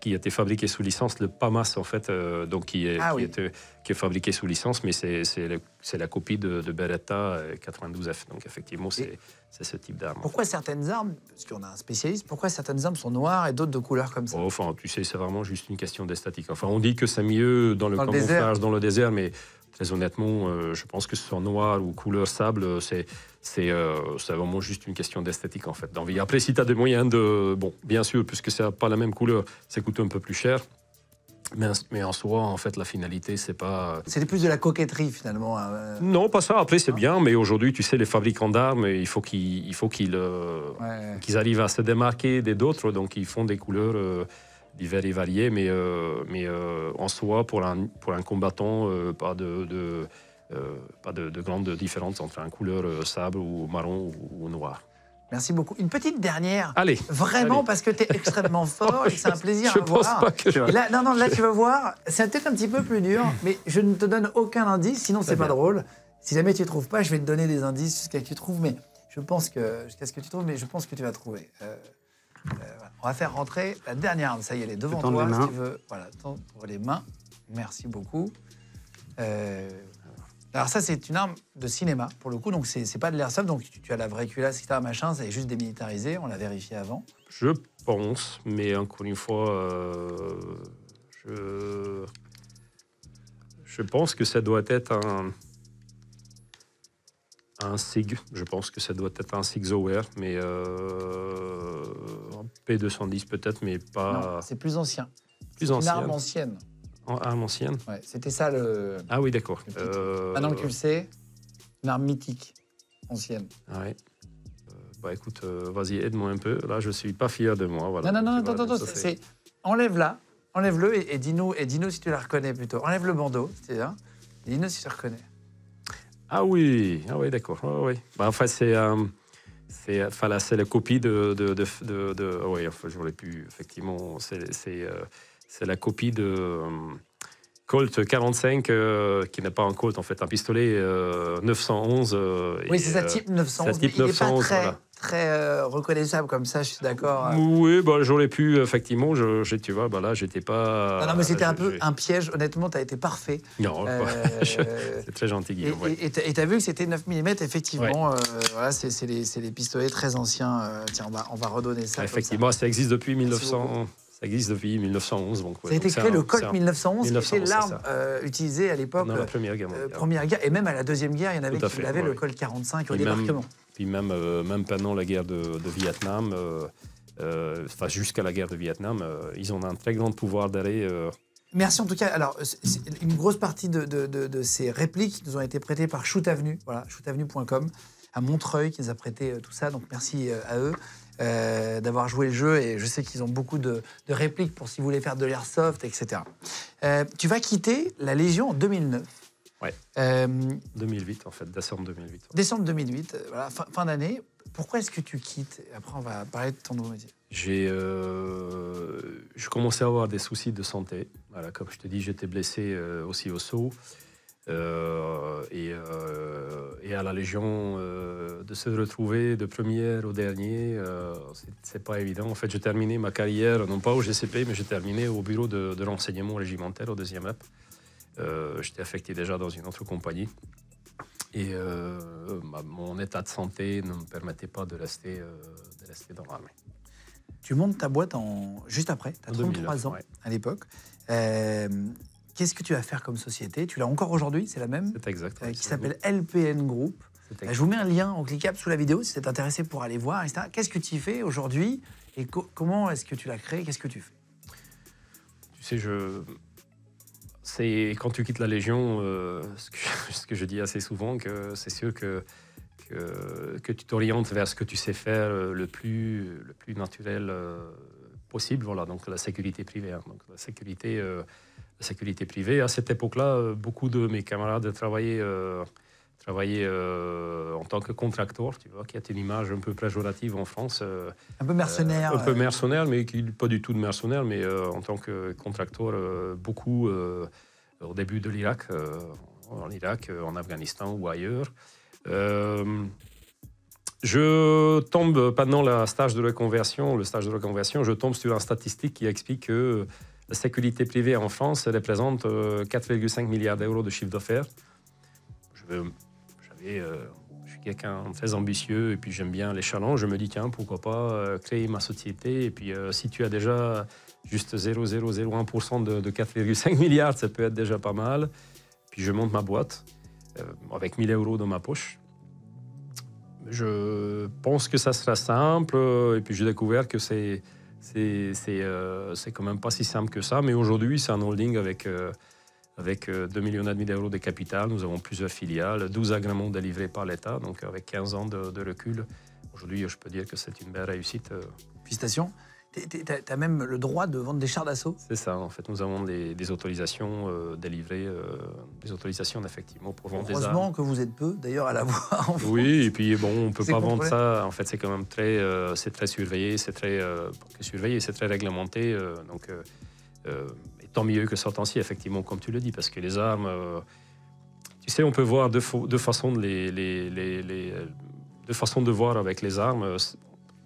qui a été fabriqué sous licence, le PAMAS, en fait, euh, donc ah qui est, fabriqué sous licence, mais c'est la copie de, Beretta 92F. Euh, donc, effectivement, c'est ce type d'arme. Pourquoi certaines armes, parce qu'on a un spécialiste, pourquoi certaines armes sont noires et d'autres de couleur comme ça oh, Enfin, tu sais, c'est vraiment juste une question d'esthétique. Enfin, on dit que c'est mieux dans le camouflage, dans le désert, mais très honnêtement, euh, je pense que ce soit noir ou couleur sable, c'est euh, c'est vraiment juste une question d'esthétique en fait. D'envie. Après, si tu as des moyens de. Bon, bien sûr, puisque c'est pas la même couleur, ça coûte un peu plus cher. Mais, mais en soi, en fait, la finalité, c'est pas. Euh, C'était plus de la coquetterie finalement. Hein, euh. Non, pas ça. Après, c'est bien, mais aujourd'hui, tu sais, les fabricants d'armes, il faut qu'ils arrivent à se démarquer des d'autres, donc ils font des couleurs divers et variées. mais, mais en soi, pour un, pour un combattant, pas de, de euh, pas de, de, grande différence entre un couleur euh, sable ou marron ou, noir. Merci beaucoup. Une petite dernière. Allez. Vraiment, parce que tu es extrêmement fort et c'est un plaisir je à voir. Pas que là, non, non, là, tu vas voir, c'est peut-être un petit peu plus dur, mais je ne te donne aucun indice, sinon c'est pas drôle. Si jamais tu ne trouves pas, je vais te donner des indices jusqu'à ce que tu trouves, mais je pense que. Jusqu'à ce que tu trouves, mais je pense que tu vas trouver. Euh, on va faire rentrer la dernière Ça y est, elle est devant toi, si tu veux. Voilà, les mains. Merci beaucoup. Alors ça, c'est une arme de cinéma, pour le coup, donc c'est pas de l'airsoft, donc tu, as la vraie culasse, etc., machin, c'est juste démilitarisé, on l'a vérifié avant. Je pense, mais encore une fois, euh, je... je pense que ça doit être un... Un SIG, je pense que ça doit être un sigzower mais euh, un P210 peut-être, mais pas. C'est plus ancien. Plus ancien. Une arme ancienne. Arme ancienne ouais, C'était ça le. Ah oui, d'accord. Euh... Maintenant que tu le sais, une arme mythique, ancienne. Ah ouais. Euh, bah écoute, euh, vas-y, aide-moi un peu. Là, je suis pas fier de moi. Voilà. Non, non, non, attends, attends. Enlève-la, enlève-le et, et dis-nous si tu la reconnais plutôt. Enlève le bandeau, cest à Dis-nous si tu la reconnais. Ah oui, ah oui, d'accord. Ah, oui. Bah, enfin, c'est. Euh, c'est enfin, la copie de. de, de, de, de oui, enfin, pu, Effectivement, c'est c'est la copie de euh, Colt 45, euh, qui n'est pas un Colt en fait, un pistolet 911. Euh, oui, c'est ça, type 911. il est pas très, reconnaissable comme ça, je suis d'accord. Oui, bah, j'aurais pu, effectivement, je, tu vois, bah, là, j'étais pas. Non, non mais c'était un peu un piège, honnêtement, tu as été parfait. Non, c'est très gentil, Guillaume. Et tu as vu que c'était 9 mm, effectivement. voilà, c'est les, pistolets très anciens. tiens, on va, redonner ça. Effectivement, ça. existe depuis 1900. Ça existe depuis 1911. Donc, ça a été créé le Colt 1911, 1911, qui était l'arme euh, utilisée à l'époque. la euh, première guerre, Et même à la deuxième guerre, il y en avait qui l'avaient le Colt 45 au débarquement. Et puis même, euh, même pendant la guerre de, Vietnam, enfin jusqu'à la guerre de Vietnam, ils ont un très grand pouvoir d'aller. Merci en tout cas. Alors, une grosse partie de, de, ces répliques nous ont été prêtées par Shoot Avenue, voilà, shootavenue.com, à Montreuil qui nous a prêté tout ça, donc merci à eux. Euh, d'avoir joué le jeu. Et je sais qu'ils ont beaucoup de, répliques pour s'ils voulaient faire de l'airsoft, etc. Euh, tu vas quitter la Légion en 2009. Ouais. 2008, euh, en fait, décembre 2008. Décembre 2008, fin, d'année. Pourquoi est-ce que tu quittes Après, on va parler de ton nouveau métier. J'ai je commençais à avoir des soucis de santé. Voilà, comme je te dis, j'étais blessé aussi au saut. Euh, euh, et, à la Légion euh, de se retrouver de première au dernier, c'est pas évident. En fait, j'ai terminé ma carrière, non pas au GCP, mais j'ai terminé au bureau de, renseignement régimentaire, au deuxième EP. j'étais affecté déjà dans une autre compagnie. Et mon état de santé ne me permettait pas de rester, dans l'armée. Tu montes ta boîte en... juste après, tu as 33 ans à l'époque. Qu'est-ce que tu vas faire comme société Tu l'as encore aujourd'hui, c'est la même C'est exact. Euh, qui s'appelle LPN Group. Bah, je vous mets un lien en cliquable sous la vidéo si c'est intéressé pour aller voir, Qu'est-ce que tu fais aujourd'hui et comment est-ce que tu l'as créé Qu'est-ce que tu fais Tu sais, je. C'est quand tu quittes la Légion, euh, ce, que je, dis assez souvent, que c'est sûr que, que, tu t'orientes vers ce que tu sais faire euh, le plus, le plus naturel possible. Voilà, donc la sécurité privée. Hein. donc la sécurité la sécurité privée. À cette époque-là, euh, beaucoup de mes camarades travaillaient, euh, travaillaient euh, en tant que contracteur, tu vois, qui a une image un peu péjorative en France. un peu mercenaire. un peu mercenaire, mais pas du tout de mercenaire, mais en tant que contracteur, beaucoup au début de l'Irak, en Irak, en Afghanistan ou ailleurs. Je tombe pendant la stage de reconversion, le stage de reconversion, je tombe sur une statistique qui explique que la sécurité privée en France représente 4,5 euh, milliards d'euros de chiffre d'affaires. Je, euh, suis quelqu'un très ambitieux et puis j'aime bien les challenges. Je me dis, tiens, pourquoi pas euh, créer ma société Et puis, si tu as déjà juste 0,001% de, de 4,5 milliards, ça peut être déjà pas mal. Puis, je monte ma boîte avec 1000 euros dans ma poche. Je pense que ça sera simple. Et puis, j'ai découvert que c'est euh, c'est quand même pas si simple que ça. Mais aujourd'hui, c'est un holding avec, euh, avec 2,5 euh, millions d'euros de capital. Nous avons plusieurs filiales, 12 agréments délivrés par l'État, donc avec 15 ans de, de recul. Aujourd'hui, je peux dire que c'est une belle réussite. Félicitations. Tu as même le droit de vendre des chars d'assaut C'est ça, en fait. Nous avons des, autorisations euh, délivrées, euh, des autorisations effectivement pour vendre des armes. Heureusement que vous êtes peu, d'ailleurs, à la en Oui, et puis bon, on ne peut pas vendre ça. En fait, c'est quand même très, euh, c'est très surveillé, c'est très, surveillé, c'est très réglementé. donc, et tant mieux que sortent ainsi, effectivement, comme tu le dis, parce que les armes, tu sais, on peut voir deux, façons de les, les deux façons de voir avec les armes.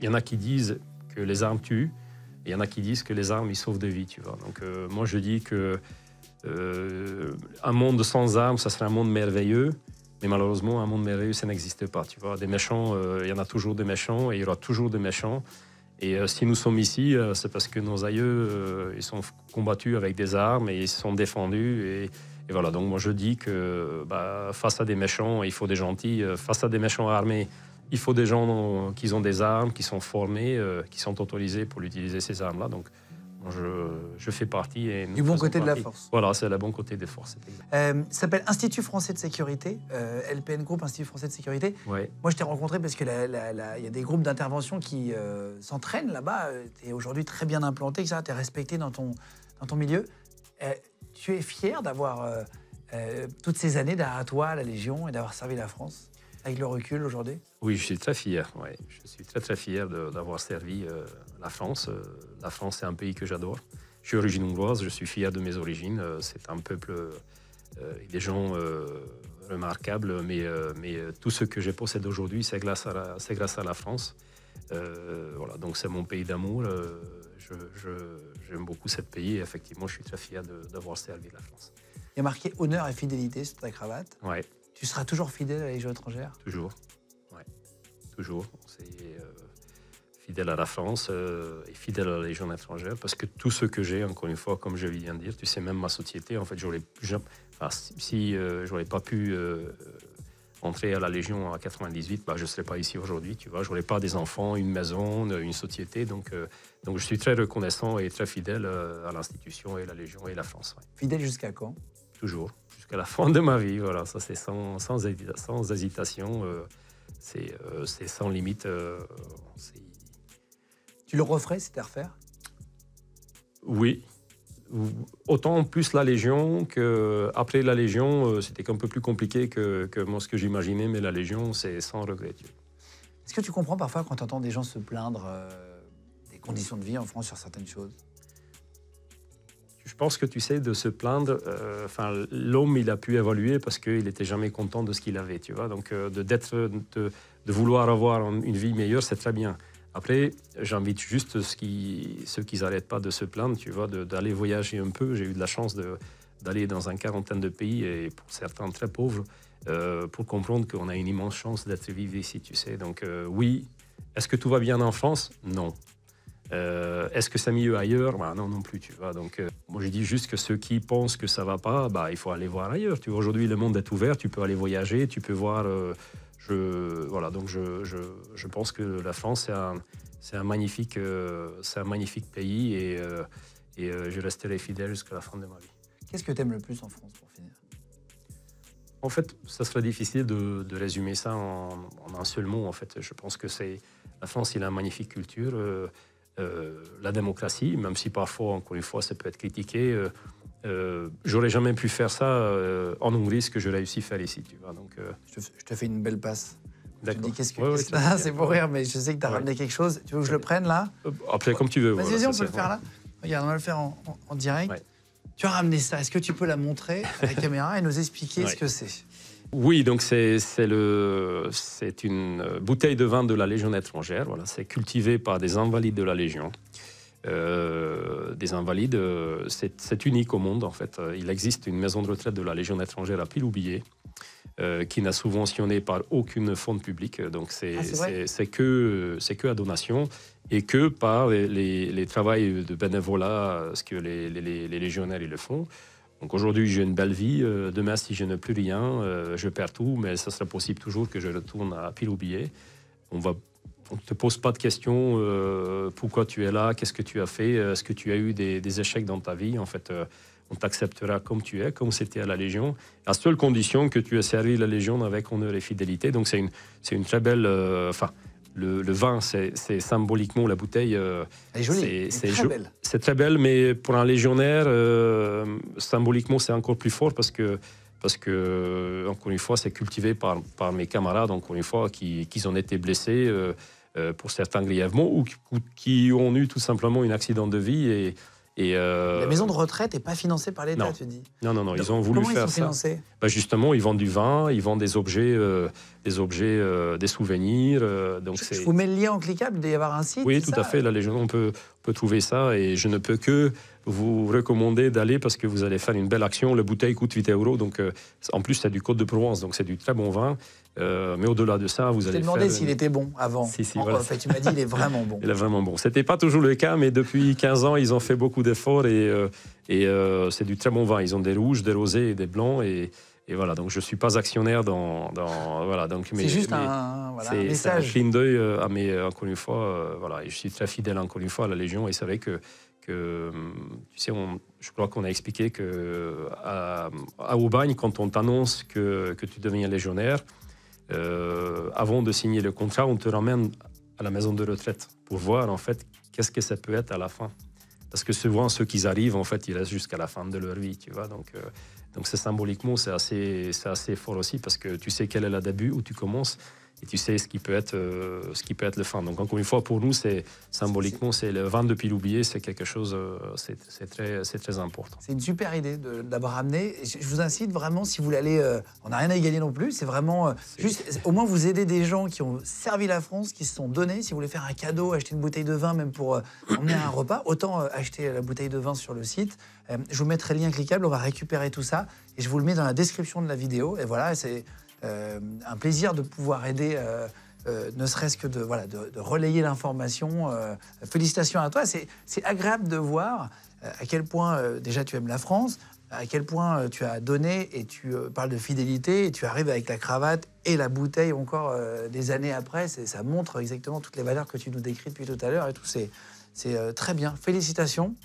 Il y en a qui disent que les armes tuent. Il y en a qui disent que les armes, ils sauvent des vies, tu vois. Donc euh, moi, je dis que euh, un monde sans armes, ça serait un monde merveilleux. Mais malheureusement, un monde merveilleux, ça n'existe pas, tu vois. Des méchants, euh, il y en a toujours des méchants et il y aura toujours des méchants. Et si nous sommes ici, c'est parce que nos aïeux, ils sont combattus avec des armes et ils se sont défendus. Et, voilà, donc moi je dis que bah, face à des méchants, il faut des gentils. Face à des méchants armés, il faut des gens qui ont des armes, qui sont formés, euh, qui sont autorisés pour l'utiliser ces armes-là. Donc, je, je, fais partie. du bon côté de la force. Voilà, c'est le bon côté des forces. Euh, ça s'appelle Institut français de sécurité, euh, LPN Group, Institut français de sécurité. Ouais. Moi, je t'ai rencontré parce qu'il y a des groupes d'intervention qui s'entraînent là-bas. Tu es aujourd'hui très bien implanté, tu es respecté dans ton, dans ton milieu. tu es fier d'avoir toutes ces années derrière toi, la Légion, et d'avoir servi la France avec ah, le recul aujourd'hui Oui, je suis très fier. Je suis très très fier d'avoir servi euh, la France. Euh, la France, c'est un pays que j'adore. Je suis d'origine hongroise, je suis fier de mes origines. Euh, c'est un peuple et des gens remarquables, mais, mais tout ce que je possède aujourd'hui, c'est grâce, à la, grâce à la France. voilà, donc c'est mon pays d'amour. j'aime beaucoup ce pays et effectivement, je suis très fier d'avoir servi la France. Il y a marqué honneur et fidélité sur ta cravate. Ouais. Tu seras toujours fidèle à la Légion étrangère Toujours. Ouais. Toujours. C'est euh, fidèle à la France euh, et fidèle à la Légion étrangère parce que tout ce que j'ai, encore une fois, comme je viens de dire, tu sais, même ma société, en fait, j'aurais, enfin, si euh, je n'aurais pas pu entrer à la Légion en 98, bah, je ne serais pas ici aujourd'hui, tu vois. Je n'aurais pas des enfants, une maison, une société. Donc, donc je suis très reconnaissant et très fidèle à l'institution et la Légion et la France. Fidèle jusqu'à quand Toujours. À la fin de ma vie. Voilà, ça c'est sans, sans, sans, hésitation, euh, euh, c'est sans limite. Euh, tu le referais, c'était à refaire Oui. Autant plus la Légion que après la Légion, c'était un peu plus compliqué que, que moi ce que j'imaginais, mais la Légion, c'est sans regret. Est-ce que tu comprends parfois quand tu entends des gens se plaindre des conditions de vie en France sur certaines choses je pense que tu sais, de se plaindre, euh, enfin, l'homme, il a pu évoluer parce qu'il n'était jamais content de ce qu'il avait, tu vois. Donc, euh, de, d'être, de, vouloir avoir une vie meilleure, c'est très bien. Après, j'invite juste ceux qui, ceux qui n'arrêtent pas de se plaindre, tu vois, d'aller voyager un peu. J'ai eu de la chance d'aller dans un quarantaine de pays et pour certains très pauvres, euh, pour comprendre qu'on a une immense chance d'être vivé ici, tu sais. Donc, oui. Est-ce que tout va bien en France Non. Euh, est-ce que ça mieux ailleurs bah, Non, non plus, tu vois. Donc, euh, moi, je dis juste que ceux qui pensent que ça va pas, bah, il faut aller voir ailleurs. Tu aujourd'hui, le monde est ouvert, tu peux aller voyager, tu peux voir. Euh, je, voilà, donc je, je, je, pense que la France, c'est un, un, magnifique, un magnifique pays et, et je resterai fidèle jusqu'à la fin de ma vie. Qu'est-ce que tu aimes le plus en France, pour finir en fait, ça serait difficile de, de résumer ça en, en, un seul mot. En fait, je pense que c'est la France, il a une magnifique culture. Euh, la démocratie, même si parfois, encore une fois, ça peut être critiqué. Euh, euh, j'aurais jamais pu faire ça en Hongrie, ce que je réussis à faire ici. Tu vois, donc, je te, fais une belle passe. D'accord. qu'est-ce que c'est pour rire, mais je sais que tu as ramené quelque chose. Tu veux que je le prenne là Après, comme tu veux. Vas-y, on peut le faire là. Regarde, on va le faire en direct. Tu as ramené ça. Est-ce que tu peux la montrer à la caméra et nous expliquer ce que c'est oui, donc c'est une bouteille de vin de la Légion étrangère. Voilà, c'est cultivé par des invalides de la Légion. Euh, des invalides, euh, c'est unique au monde en fait. Euh, il existe une maison de retraite de la Légion étrangère à pile Euh, qui n'a subventionné par aucune fonds publique. Donc c'est ah, que, que à donation et que par les, les, de bénévolat, ce que les, légionnaires ils le font. Donc aujourd'hui, j'ai une belle vie. Euh, demain, si je n'ai plus rien, euh, je perds tout, mais ça sera possible toujours que je retourne à pile ou billet. On va ne te pose pas de questions euh, pourquoi tu es là, qu'est-ce que tu as fait, est-ce que tu as eu des, échecs dans ta vie. En fait, on t'acceptera comme tu es, comme c'était à la Légion, à seule condition que tu aies servi la Légion avec honneur et fidélité. Donc c'est une, une très belle... Enfin, le, vin, c'est, symboliquement la bouteille. Elle est jolie, c'est, belle c'est très belle, mais pour un légionnaire, euh, symboliquement, c'est encore plus fort parce que, parce que encore une fois, c'est cultivé par, mes camarades, encore une fois, qui, ont été blessés, euh, euh, pour certains grièvement, ou qui, ont eu tout simplement un accident de vie. Et euh, La maison de retraite n'est pas financée par l'État, tu dis Non, non, non, ils ont voulu faire ils sont financés bah, justement, ils vendent du vin, ils vendent des objets, euh, des objets, euh, des souvenirs. donc je, vous mets le lien en cliquable, il avoir un site. Oui, tout à fait. La Légion, on peut, on peut trouver ça, et je ne peux que vous recommander d'aller parce que vous allez faire une belle action. La bouteille coûte 8 euros, donc en plus c'est du Côte de Provence, donc c'est du très bon vin. Euh, mais au-delà de ça, vous allez. Je t'ai demandé s'il était bon avant. Si, si, en fait, tu m'as dit il est vraiment bon. il est vraiment bon. C'était pas toujours le cas, mais depuis 15 ans, ils ont fait beaucoup d'efforts et, euh, et euh, c'est du très bon vin. Ils ont des rouges, des rosés et des blancs et, voilà. Donc je suis pas actionnaire dans, dans voilà. Donc c'est juste un, voilà, un, un clin d'œil à mes encore une fois voilà. je suis très fidèle encore une fois à la Légion et c'est vrai que hum, tu sais, je crois qu'on a expliqué que Aubagne, quand on t'annonce que, que, tu deviens légionnaire, euh, avant de signer le contrat, on te ramène à la maison de retraite pour voir en fait qu'est-ce que ça peut être à la fin. Parce que souvent, ceux qui arrivent, en fait, ils restent jusqu'à la fin de leur vie, tu vois. Donc, euh, c'est symboliquement, c'est assez, assez fort aussi parce que tu sais quel est le début, où tu commences et tu sais ce qui peut être, euh, ce qui peut être le fin. Donc encore une fois, pour nous, c'est symboliquement, c'est le vin depuis l'oublié, c'est quelque chose, euh, c'est très, c'est très important. C'est une super idée d'avoir amené. Je, vous incite vraiment, si vous l'allez, euh, on n'a rien à y gagner non plus. C'est vraiment juste, au moins vous aider des gens qui ont servi la France, qui se sont donnés. Si vous voulez faire un cadeau, acheter une bouteille de vin, même pour emmener un repas, autant acheter la bouteille de vin sur le site. je vous mettrai le lien cliquable. On va récupérer tout ça et je vous le mets dans la description de la vidéo. Et voilà, c'est euh, un plaisir de pouvoir aider. Euh, euh, ne serait-ce que de, relayer l'information. félicitations à toi. C'est agréable de voir à quel point déjà tu aimes la France, à quel point tu as donné et tu parles de fidélité et tu arrives avec la cravate et la bouteille encore des années après. Ça montre exactement toutes les valeurs que tu nous décris depuis tout à l'heure et tout. C'est très bien. Félicitations.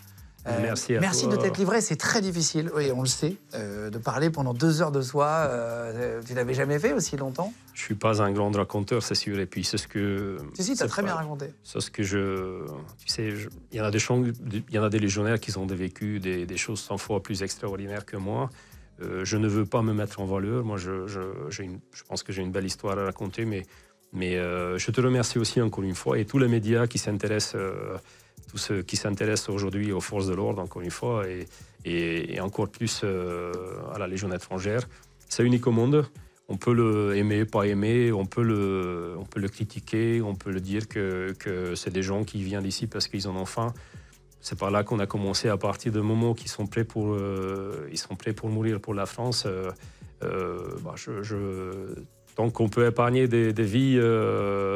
Euh, merci de t'être livré, c'est très difficile, oui, on le sait, euh, de parler pendant deux heures de soi. Euh, tu l'avais jamais fait aussi longtemps Je suis pas un grand raconteur, c'est sûr. Et puis c'est ce que. Si, si, as très bien raconté. C'est ce que je. Tu sais, il y en a des y a des légionnaires qui ont vécu des, choses 100 fois plus extraordinaires que moi. je ne veux pas me mettre en valeur. Moi, je, pense que j'ai une belle histoire à raconter, mais, mais je te remercie aussi encore une fois et tous les médias qui s'intéressent ceux qui s'intéressent aujourd'hui aux forces de l'ordre, encore une fois, et, et, encore plus euh, à la Légion étrangère. C'est unique au monde. On peut le aimer, pas aimer, on peut le, on peut le critiquer, on peut le dire que, que c'est des gens qui viennent d'ici parce qu'ils en ont faim. C'est par là qu'on a commencé à partir de moments qu'ils sont prêts pour, euh, ils sont prêts pour mourir pour la France. Euh, on euh, bah je, tant qu'on peut épargner des, des vies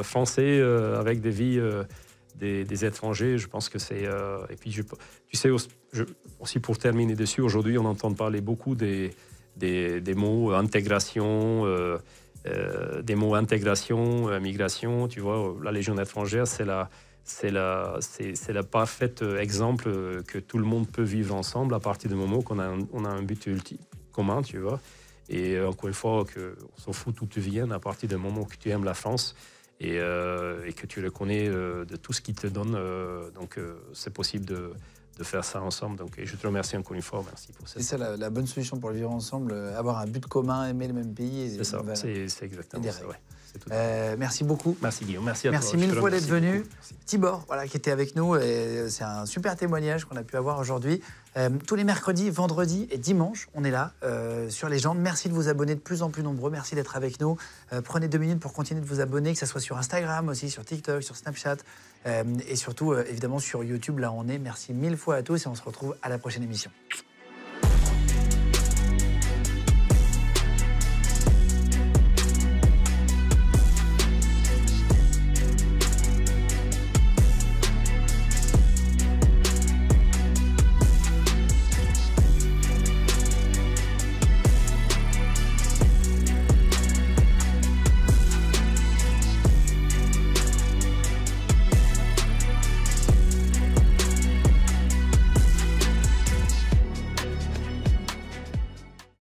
françaises avec des vies des, étrangers. Je pense que c'est. Euh, et puis, tu sais, aussi, pour terminer dessus, aujourd'hui, on entend parler beaucoup des, des, mots intégration, des mots intégration, euh, euh, migration. Tu vois, la Légion étrangère, c'est la. C'est le parfait exemple que tout le monde peut vivre ensemble à partir du moment qu'on a, on a un but ultime, commun, tu vois. Et encore une fois, que, on s'en fout d'où tu viens à partir du moment que tu aimes la France. Euh, et, que tu le connais euh, de tout ce qu'il te donne. Euh, donc c'est possible de, de, faire ça ensemble. Donc, je te remercie encore une fois. Merci pour ça. C'est ça la, bonne solution pour vivre ensemble, avoir un but commun, aimer le même pays. C'est ça, c'est exactement ça. merci beaucoup. Merci Guillaume, merci à toi. merci mille fois d'être venu. Tibor, voilà, qui était avec nous, et c'est un super témoignage qu'on a pu avoir aujourd'hui. Euh, tous les mercredis, vendredis et dimanches, on est là euh, sur les jambes. Merci de vous abonner de plus en plus nombreux. Merci d'être avec nous. Euh, prenez deux minutes pour continuer de vous abonner, que ce soit sur Instagram aussi, sur TikTok, sur Snapchat et surtout évidemment sur YouTube. Là, on est. Merci mille fois à tous et on se retrouve à la prochaine émission.